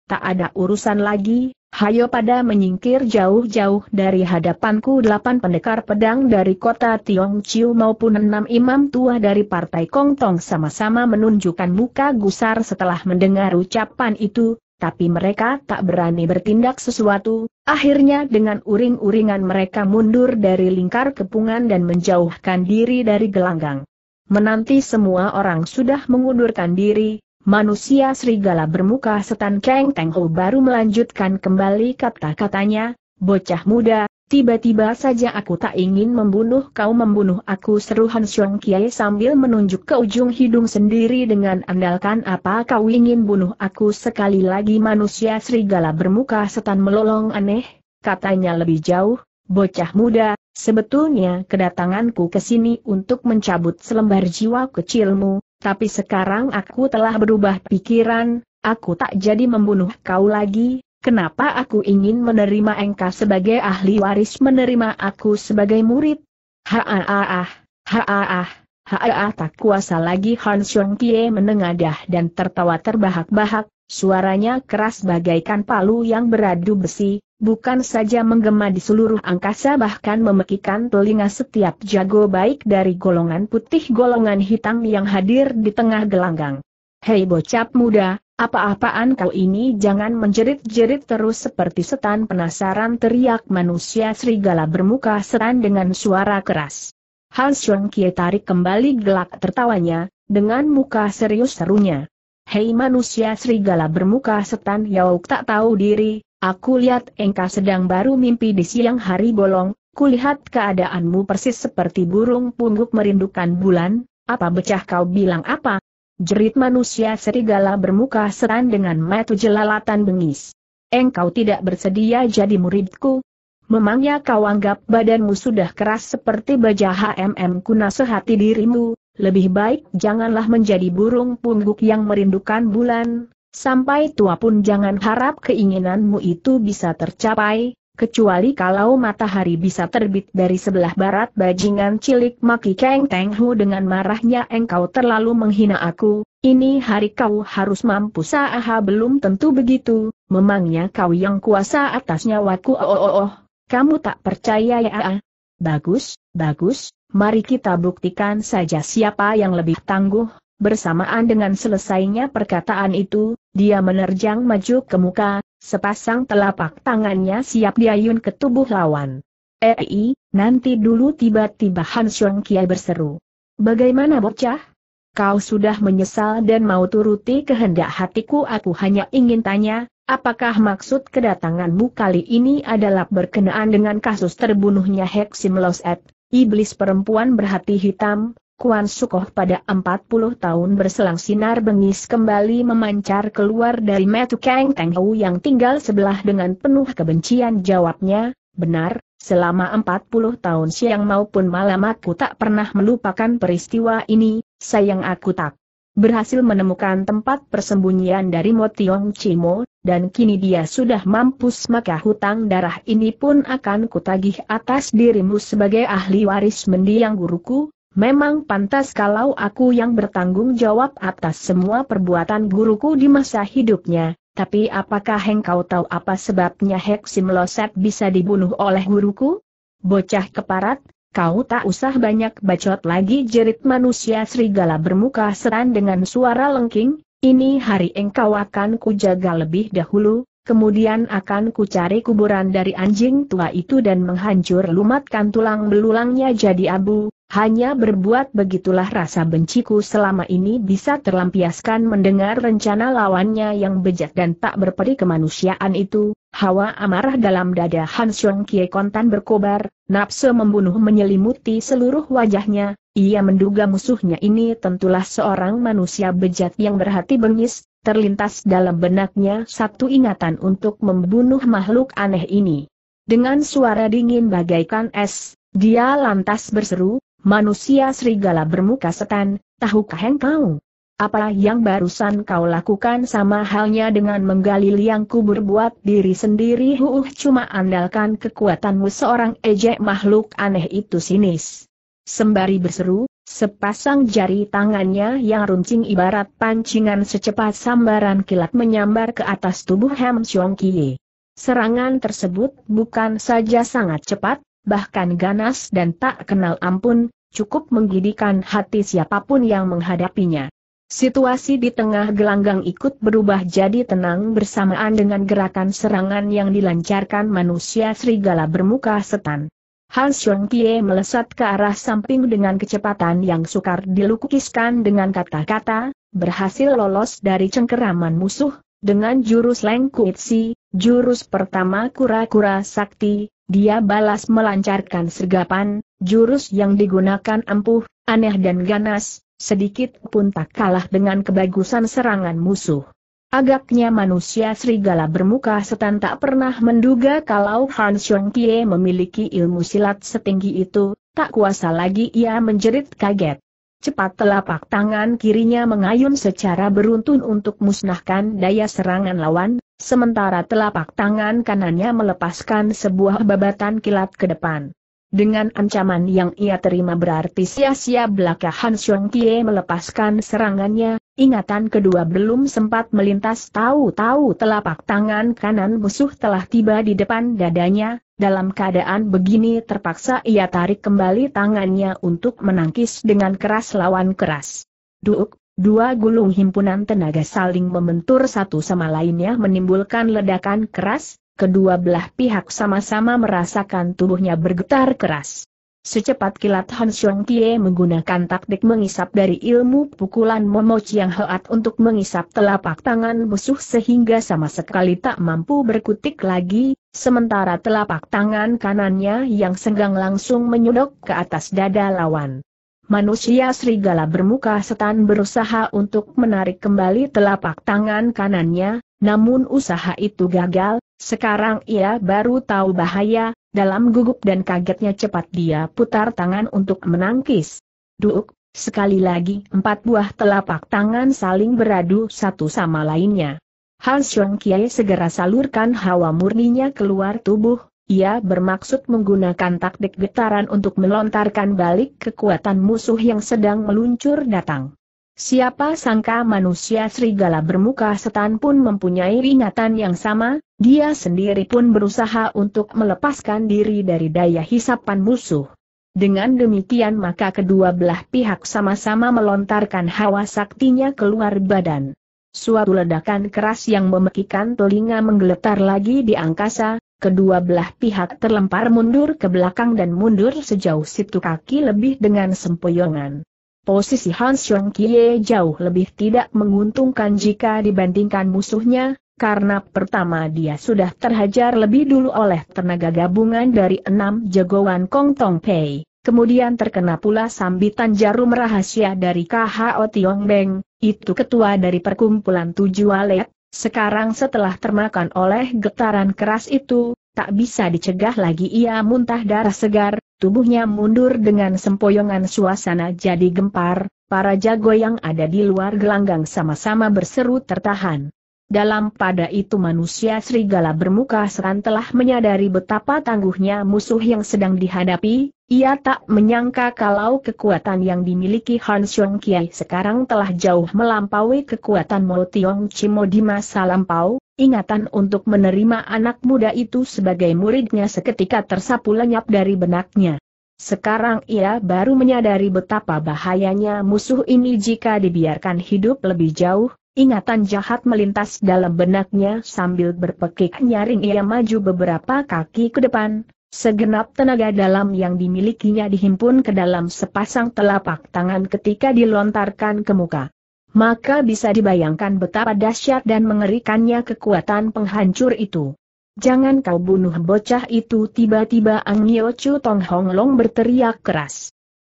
Tak ada urusan lagi, hayo pada menyingkir jauh-jauh dari hadapanku delapan pendekar pedang dari kota Tiongciu maupun enam imam tua dari partai Kongtong sama-sama menunjukkan muka gusar setelah mendengar ucapan itu, tapi mereka tak berani bertindak sesuatu, akhirnya dengan uring-uringan mereka mundur dari lingkar kepungan dan menjauhkan diri dari gelanggang. Menanti semua orang sudah mengundurkan diri, manusia serigala bermuka setan Keng Tengho baru melanjutkan kembali kata-katanya, bocah muda, Tiba-tiba saja aku tak ingin membunuh kau membunuh aku seru Han Xiong Kiai sambil menunjuk ke ujung hidung sendiri dengan andalkan apa kau ingin bunuh aku sekali lagi manusia serigala bermuka setan melolong aneh, katanya lebih jauh, bocah muda, sebetulnya kedatanganku ke sini untuk mencabut selembar jiwa kecilmu, tapi sekarang aku telah berubah pikiran, aku tak jadi membunuh kau lagi, Kenapa aku ingin menerima engkau sebagai ahli waris menerima aku sebagai murid? Ha-ah-ah, ha ah ha tak kuasa lagi Han Xiong Kie menengadah dan tertawa terbahak-bahak, suaranya keras bagaikan palu yang beradu besi, bukan saja menggema di seluruh angkasa bahkan memekikan telinga setiap jago baik dari golongan putih golongan hitam yang hadir di tengah gelanggang. Hei bocap muda, apa-apaan kau ini jangan menjerit-jerit terus seperti setan penasaran teriak manusia serigala bermuka setan dengan suara keras. Han Xiong Kie tarik kembali gelak tertawanya, dengan muka serius serunya. Hei manusia serigala bermuka setan Yauk tak tahu diri, aku lihat engkau sedang baru mimpi di siang hari bolong, kulihat keadaanmu persis seperti burung pungguk merindukan bulan, apa becah kau bilang apa? Jerit manusia serigala bermuka seran dengan mata jelalatan bengis. Engkau tidak bersedia jadi muridku? Memangnya kau anggap badanmu sudah keras seperti baja HMM kuna sehati dirimu, lebih baik janganlah menjadi burung pungguk yang merindukan bulan, sampai tua pun jangan harap keinginanmu itu bisa tercapai, Kecuali kalau matahari bisa terbit dari sebelah barat bajingan cilik Maki Keng Teng Hu dengan marahnya engkau terlalu menghina aku, ini hari kau harus mampu saaha belum tentu begitu, memangnya kau yang kuasa atas nyawaku oh oh oh, oh. kamu tak percaya ya ah. Bagus, bagus, mari kita buktikan saja siapa yang lebih tangguh, Bersamaan dengan selesainya perkataan itu, dia menerjang maju ke muka, Sepasang telapak tangannya siap diayun ke tubuh lawan. Ei, eh, nanti dulu tiba-tiba Han Xiong Kiai berseru. Bagaimana bocah? Kau sudah menyesal dan mau turuti kehendak hatiku aku hanya ingin tanya, apakah maksud kedatanganmu kali ini adalah berkenaan dengan kasus terbunuhnya Heximlos Loset, iblis perempuan berhati hitam, Kuan Sukoh pada 40 tahun berselang sinar bengis kembali memancar keluar dari metu Kang Teng Hou yang tinggal sebelah dengan penuh kebencian jawabnya, benar, selama 40 tahun siang maupun malam aku tak pernah melupakan peristiwa ini, sayang aku tak berhasil menemukan tempat persembunyian dari Motiong Cimo, dan kini dia sudah mampus maka hutang darah ini pun akan kutagih atas dirimu sebagai ahli waris mendiang guruku, Memang pantas kalau aku yang bertanggung jawab atas semua perbuatan guruku di masa hidupnya, tapi apakah engkau tahu apa sebabnya Heksim Loset bisa dibunuh oleh guruku? Bocah keparat, kau tak usah banyak bacot lagi jerit manusia serigala bermuka seran dengan suara lengking, ini hari engkau akan kujaga lebih dahulu, Kemudian akan kucari kuburan dari anjing tua itu dan menghancur lumatkan tulang belulangnya jadi abu, hanya berbuat begitulah rasa benciku selama ini bisa terlampiaskan mendengar rencana lawannya yang bejat dan tak berperi kemanusiaan itu. Hawa amarah dalam dada Han Xiong Kie kontan berkobar, nafsu membunuh menyelimuti seluruh wajahnya. Ia menduga musuhnya ini tentulah seorang manusia bejat yang berhati bengis, terlintas dalam benaknya satu ingatan untuk membunuh makhluk aneh ini. Dengan suara dingin bagaikan es, dia lantas berseru, manusia serigala bermuka setan, tahukah engkau? Apa yang barusan kau lakukan sama halnya dengan menggali liang kubur buat diri sendiri huuh cuma andalkan kekuatanmu seorang ejek makhluk aneh itu sinis. Sembari berseru, Sepasang jari tangannya yang runcing ibarat pancingan secepat sambaran kilat menyambar ke atas tubuh Ham Chong Kie. Serangan tersebut bukan saja sangat cepat, bahkan ganas dan tak kenal ampun, cukup menggidikan hati siapapun yang menghadapinya. Situasi di tengah gelanggang ikut berubah jadi tenang bersamaan dengan gerakan serangan yang dilancarkan manusia serigala bermuka setan. Hans Lengkie melesat ke arah samping dengan kecepatan yang sukar dilukiskan dengan kata-kata, berhasil lolos dari cengkeraman musuh, dengan jurus Leng Kuitsi, jurus pertama kura-kura sakti, dia balas melancarkan sergapan, jurus yang digunakan empuh, aneh dan ganas, sedikit pun tak kalah dengan kebagusan serangan musuh. Agaknya manusia serigala bermuka setan tak pernah menduga kalau Han Xiong Kie memiliki ilmu silat setinggi itu, tak kuasa lagi ia menjerit kaget. Cepat telapak tangan kirinya mengayun secara beruntun untuk musnahkan daya serangan lawan, sementara telapak tangan kanannya melepaskan sebuah babatan kilat ke depan. Dengan ancaman yang ia terima berarti sia-sia belaka Han Xiong Kie melepaskan serangannya, ingatan kedua belum sempat melintas tahu-tahu telapak tangan kanan musuh telah tiba di depan dadanya, dalam keadaan begini terpaksa ia tarik kembali tangannya untuk menangkis dengan keras lawan keras. Duk, dua gulung himpunan tenaga saling membentur satu sama lainnya menimbulkan ledakan keras, kedua belah pihak sama-sama merasakan tubuhnya bergetar keras. Secepat kilat Han Xiong Kie menggunakan taktik mengisap dari ilmu pukulan Momo Chiang Heat untuk mengisap telapak tangan musuh sehingga sama sekali tak mampu berkutik lagi, sementara telapak tangan kanannya yang senggang langsung menyodok ke atas dada lawan. Manusia serigala bermuka setan berusaha untuk menarik kembali telapak tangan kanannya, namun usaha itu gagal, sekarang ia baru tahu bahaya, dalam gugup dan kagetnya cepat dia putar tangan untuk menangkis. Duk, sekali lagi empat buah telapak tangan saling beradu satu sama lainnya. Han Xiong Kiai segera salurkan hawa murninya keluar tubuh, ia bermaksud menggunakan taktik getaran untuk melontarkan balik kekuatan musuh yang sedang meluncur datang. Siapa sangka manusia serigala bermuka setan pun mempunyai ingatan yang sama, dia sendiri pun berusaha untuk melepaskan diri dari daya hisapan musuh. Dengan demikian maka kedua belah pihak sama-sama melontarkan hawa saktinya keluar badan. Suatu ledakan keras yang memekikan telinga menggeletar lagi di angkasa, kedua belah pihak terlempar mundur ke belakang dan mundur sejauh situ kaki lebih dengan sempoyongan posisi Hans Xiong Kie jauh lebih tidak menguntungkan jika dibandingkan musuhnya, karena pertama dia sudah terhajar lebih dulu oleh tenaga gabungan dari enam jagoan Kong Tong Pei, kemudian terkena pula sambitan jarum rahasia dari KHO Tiong Beng, itu ketua dari perkumpulan tujuh alet, sekarang setelah termakan oleh getaran keras itu, tak bisa dicegah lagi ia muntah darah segar, Tubuhnya mundur dengan sempoyongan suasana jadi gempar, para jago yang ada di luar gelanggang sama-sama berseru tertahan. Dalam pada itu manusia serigala bermuka seran telah menyadari betapa tangguhnya musuh yang sedang dihadapi, ia tak menyangka kalau kekuatan yang dimiliki Han Xiong Kiai sekarang telah jauh melampaui kekuatan Mo Tiong Chimo di masa lampau, Ingatan untuk menerima anak muda itu sebagai muridnya seketika tersapu lenyap dari benaknya. Sekarang ia baru menyadari betapa bahayanya musuh ini jika dibiarkan hidup lebih jauh, ingatan jahat melintas dalam benaknya sambil berpekik nyaring ia maju beberapa kaki ke depan, segenap tenaga dalam yang dimilikinya dihimpun ke dalam sepasang telapak tangan ketika dilontarkan ke muka maka bisa dibayangkan betapa dahsyat dan mengerikannya kekuatan penghancur itu. Jangan kau bunuh bocah itu tiba-tiba Ang Yeo Chu Tong Hong Long berteriak keras.